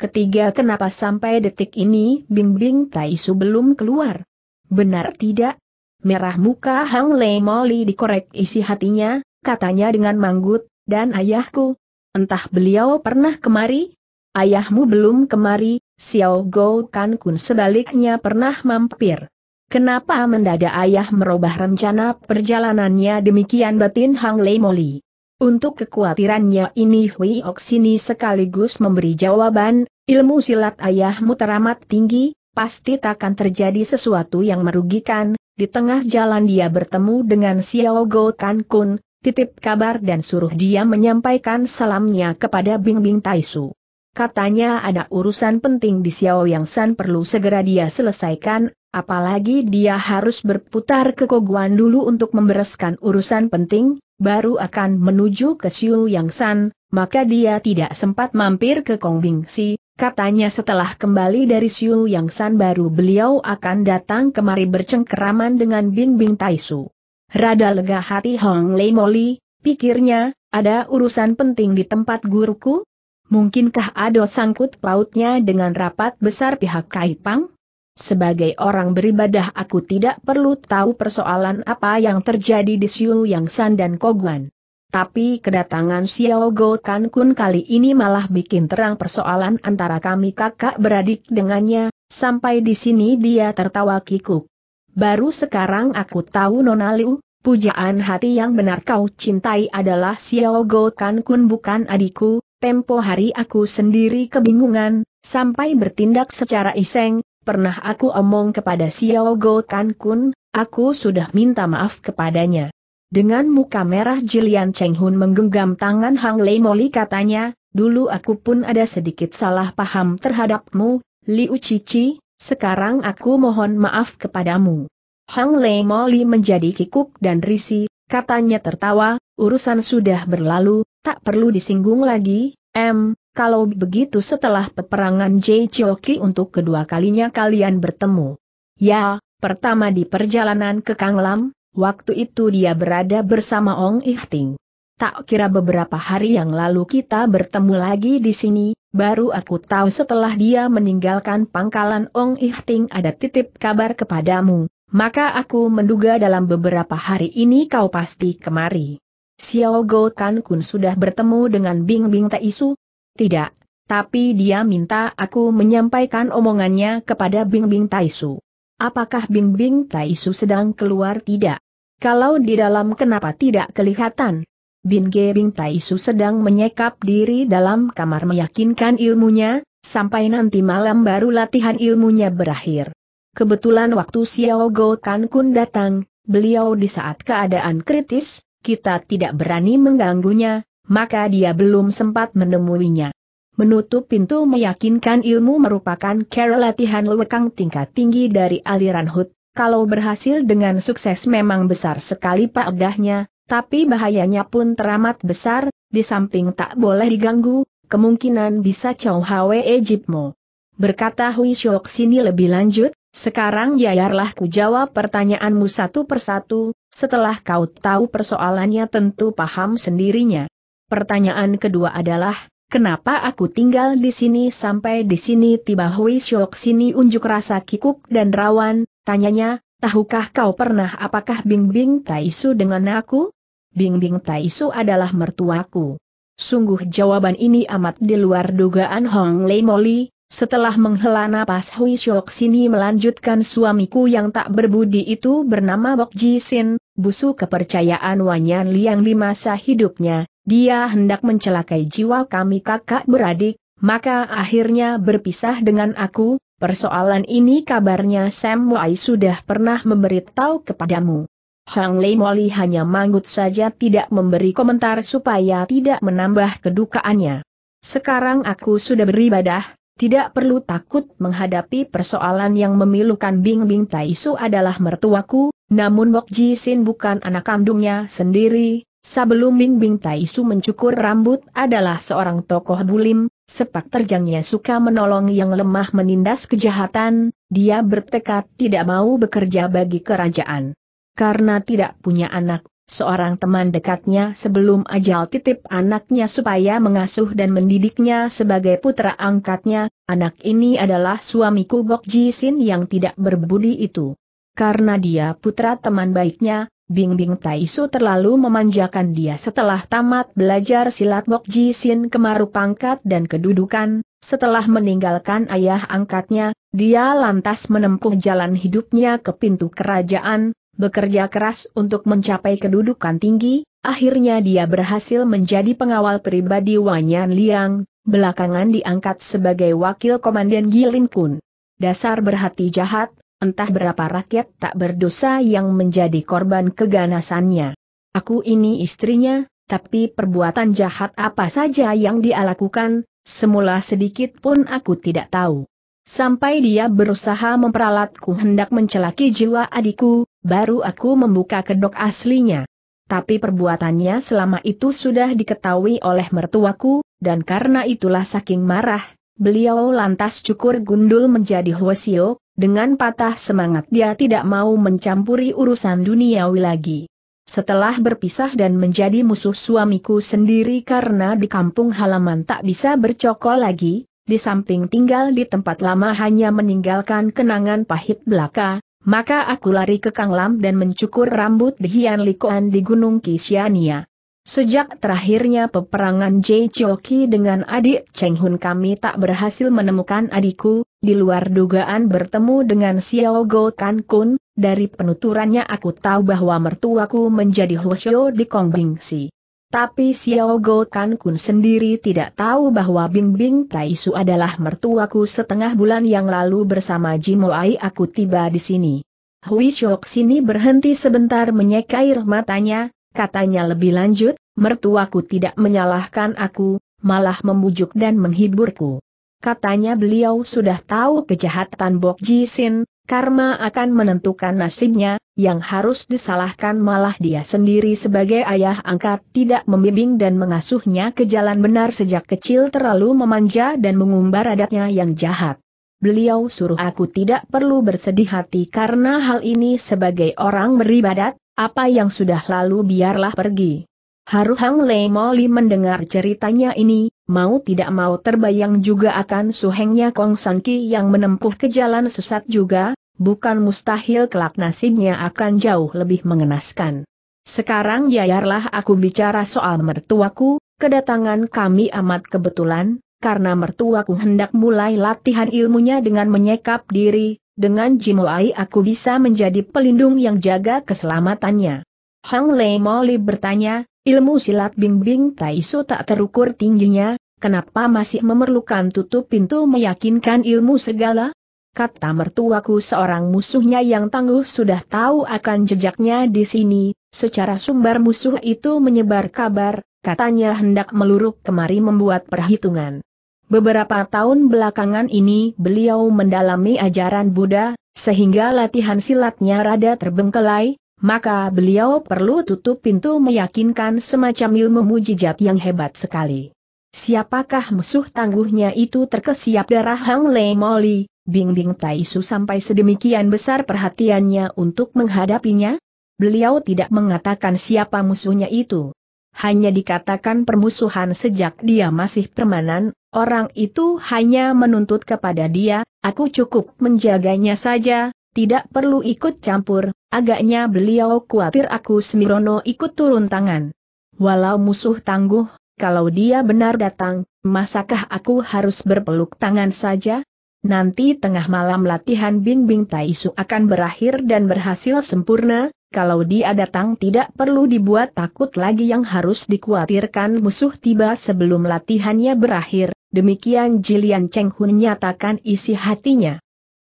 Ketiga kenapa sampai detik ini Bing Bing Taisu belum keluar? Benar tidak? Merah muka Hang Lei Moli dikorek isi hatinya, katanya dengan manggut, dan ayahku. Entah beliau pernah kemari? Ayahmu belum kemari, Xiao Gou Kan Kun sebaliknya pernah mampir. Kenapa mendadak ayah merubah rencana perjalanannya demikian batin Hang Lei Moli? Untuk kekhawatirannya ini Hui Oksini sekaligus memberi jawaban, ilmu silat ayahmu teramat tinggi, pasti takkan terjadi sesuatu yang merugikan, di tengah jalan dia bertemu dengan Xiao Go Kan Kun, titip kabar dan suruh dia menyampaikan salamnya kepada Bingbing Taisu. Katanya ada urusan penting di Xiao Yang San perlu segera dia selesaikan, apalagi dia harus berputar ke Koguan dulu untuk membereskan urusan penting, baru akan menuju ke Xiao Yang San, maka dia tidak sempat mampir ke Kong Bing Si. Katanya setelah kembali dari Siu Yang San baru beliau akan datang kemari bercengkeraman dengan Bing Bing Taisu. Rada lega hati Hong Lei Moli, pikirnya, ada urusan penting di tempat guruku? Mungkinkah ada sangkut pautnya dengan rapat besar pihak Kaipang? Sebagai orang beribadah aku tidak perlu tahu persoalan apa yang terjadi di Siu Yang San dan Koguan. Tapi kedatangan Xiao Go Kan Kun kali ini malah bikin terang persoalan antara kami kakak beradik dengannya, sampai di sini dia tertawa kikuk. Baru sekarang aku tahu Nona Liu, pujaan hati yang benar kau cintai adalah Xiao Go Kan Kun bukan adikku, tempo hari aku sendiri kebingungan, sampai bertindak secara iseng, pernah aku omong kepada Xiao Go Kan Kun, aku sudah minta maaf kepadanya. Dengan muka merah Jilian Cheng Hun menggenggam tangan Hang Lei Moli katanya, dulu aku pun ada sedikit salah paham terhadapmu, Liu Cici, sekarang aku mohon maaf kepadamu. Hang Lei Moli menjadi kikuk dan risi, katanya tertawa, urusan sudah berlalu, tak perlu disinggung lagi, M, kalau begitu setelah peperangan Jai Chioki untuk kedua kalinya kalian bertemu. Ya, pertama di perjalanan ke Kang Lam, Waktu itu dia berada bersama Ong Ihting. Tak kira beberapa hari yang lalu kita bertemu lagi di sini, baru aku tahu setelah dia meninggalkan pangkalan Ong Ihting ada titip kabar kepadamu, maka aku menduga dalam beberapa hari ini kau pasti kemari. Xiao Go Kan Kun sudah bertemu dengan Bing Bing Taisu? Tidak, tapi dia minta aku menyampaikan omongannya kepada Bing Bing Taisu. Apakah Bing Bing Taisu sedang keluar tidak? Kalau di dalam kenapa tidak kelihatan? Bin Ge Bing Taisu sedang menyekap diri dalam kamar meyakinkan ilmunya, sampai nanti malam baru latihan ilmunya berakhir. Kebetulan waktu Xiao Go Kan Kun datang, beliau di saat keadaan kritis, kita tidak berani mengganggunya, maka dia belum sempat menemuinya. Menutup pintu meyakinkan ilmu merupakan cara latihan lewekang tingkat tinggi dari aliran hut, kalau berhasil dengan sukses memang besar sekali faedahnya, tapi bahayanya pun teramat besar, di samping tak boleh diganggu, kemungkinan bisa Chow Hwe Ejipmo. Berkata Hui Shok sini lebih lanjut, sekarang yayarlah ku jawab pertanyaanmu satu persatu, setelah kau tahu persoalannya tentu paham sendirinya. Pertanyaan kedua adalah, Kenapa aku tinggal di sini sampai di sini tiba Hui Shok sini unjuk rasa kikuk dan rawan, Tanyanya, tahukah kau pernah apakah Bing Bing Taisu dengan aku? Bing Bing Taisu adalah mertuaku. Sungguh jawaban ini amat di luar dugaan Hong Lei Moli, setelah menghela napas Hui Shok Sini melanjutkan suamiku yang tak berbudi itu bernama Bok Ji Sin, busu kepercayaan Wanyan Liang di masa hidupnya, dia hendak mencelakai jiwa kami kakak beradik, maka akhirnya berpisah dengan aku, Persoalan ini kabarnya Sam Wai sudah pernah memberitahu kepadamu. Hang Lei Moli hanya manggut saja tidak memberi komentar supaya tidak menambah kedukaannya. Sekarang aku sudah beribadah, tidak perlu takut menghadapi persoalan yang memilukan Bing Bing Tai Su adalah mertuaku, namun Bok Ji Sin bukan anak kandungnya sendiri. Sebelum Bing Bing Tai Su mencukur rambut adalah seorang tokoh bulim, Sepak terjangnya suka menolong yang lemah menindas kejahatan, dia bertekad tidak mau bekerja bagi kerajaan. Karena tidak punya anak, seorang teman dekatnya sebelum ajal titip anaknya supaya mengasuh dan mendidiknya sebagai putra angkatnya, anak ini adalah suamiku Bok Ji Sin yang tidak berbudi itu. Karena dia putra teman baiknya, Bingbing Taisu terlalu memanjakan dia setelah tamat belajar silat Bok Sin kemaru pangkat dan kedudukan, setelah meninggalkan ayah angkatnya, dia lantas menempuh jalan hidupnya ke pintu kerajaan, bekerja keras untuk mencapai kedudukan tinggi, akhirnya dia berhasil menjadi pengawal pribadi Wanyan Liang, belakangan diangkat sebagai wakil komandan Gilin Kun. Dasar berhati jahat, entah berapa rakyat tak berdosa yang menjadi korban keganasannya. Aku ini istrinya, tapi perbuatan jahat apa saja yang dia lakukan, semula sedikit pun aku tidak tahu. Sampai dia berusaha memperalatku hendak mencelaki jiwa adikku, baru aku membuka kedok aslinya. Tapi perbuatannya selama itu sudah diketahui oleh mertuaku, dan karena itulah saking marah, beliau lantas cukur gundul menjadi huasiok, dengan patah semangat dia tidak mau mencampuri urusan duniawi lagi. Setelah berpisah dan menjadi musuh suamiku sendiri karena di kampung halaman tak bisa bercokol lagi, di samping tinggal di tempat lama hanya meninggalkan kenangan pahit belaka, maka aku lari ke Kang Lam dan mencukur rambut di Hian Likoan di Gunung Kisiania. Sejak terakhirnya peperangan Jay Choki dengan adik Cheng Hun kami tak berhasil menemukan adikku, di luar dugaan bertemu dengan Xiao Go Kan Kun, dari penuturannya aku tahu bahwa mertuaku menjadi Hoshio di Kong Bing Si. Tapi Xiao Go Kan Kun sendiri tidak tahu bahwa Bing Bing Tai Su adalah mertuaku setengah bulan yang lalu bersama Jimo Ai aku tiba di sini. Hui Shok sini berhenti sebentar menyeka air matanya, Katanya lebih lanjut, mertuaku tidak menyalahkan aku, malah membujuk dan menghiburku. Katanya beliau sudah tahu kejahatan Bok Jisin, karma akan menentukan nasibnya, yang harus disalahkan malah dia sendiri sebagai ayah angkat tidak membimbing dan mengasuhnya ke jalan benar sejak kecil terlalu memanja dan mengumbar adatnya yang jahat. Beliau suruh aku tidak perlu bersedih hati karena hal ini sebagai orang beribadat, apa yang sudah lalu biarlah pergi. Haru Hang Lei Moli mendengar ceritanya ini, mau tidak mau terbayang juga akan suhengnya Kong San Ki yang menempuh ke jalan sesat juga, bukan mustahil kelak nasibnya akan jauh lebih mengenaskan. Sekarang yayarlah aku bicara soal mertuaku, kedatangan kami amat kebetulan, karena mertuaku hendak mulai latihan ilmunya dengan menyekap diri, dengan Jimoai aku bisa menjadi pelindung yang jaga keselamatannya. Hang Lei Moli bertanya, ilmu silat Bingbing Taisu tak terukur tingginya, kenapa masih memerlukan tutup pintu meyakinkan ilmu segala? Kata mertuaku seorang musuhnya yang tangguh sudah tahu akan jejaknya di sini, secara sumber musuh itu menyebar kabar, katanya hendak meluruk kemari membuat perhitungan. Beberapa tahun belakangan ini beliau mendalami ajaran Buddha, sehingga latihan silatnya rada terbengkelai, maka beliau perlu tutup pintu meyakinkan semacam ilmu mujijat yang hebat sekali. Siapakah musuh tangguhnya itu terkesiap darah Hang Le Moli, Bing Bing Tai Su sampai sedemikian besar perhatiannya untuk menghadapinya? Beliau tidak mengatakan siapa musuhnya itu. Hanya dikatakan permusuhan sejak dia masih permanen. Orang itu hanya menuntut kepada dia, aku cukup menjaganya saja, tidak perlu ikut campur, agaknya beliau khawatir aku Semirono ikut turun tangan. Walau musuh tangguh, kalau dia benar datang, masakah aku harus berpeluk tangan saja? Nanti tengah malam latihan Bingbing Taisu akan berakhir dan berhasil sempurna, kalau dia datang tidak perlu dibuat takut lagi yang harus dikhawatirkan musuh tiba sebelum latihannya berakhir, Demikian Jilian Cheng Hun nyatakan isi hatinya.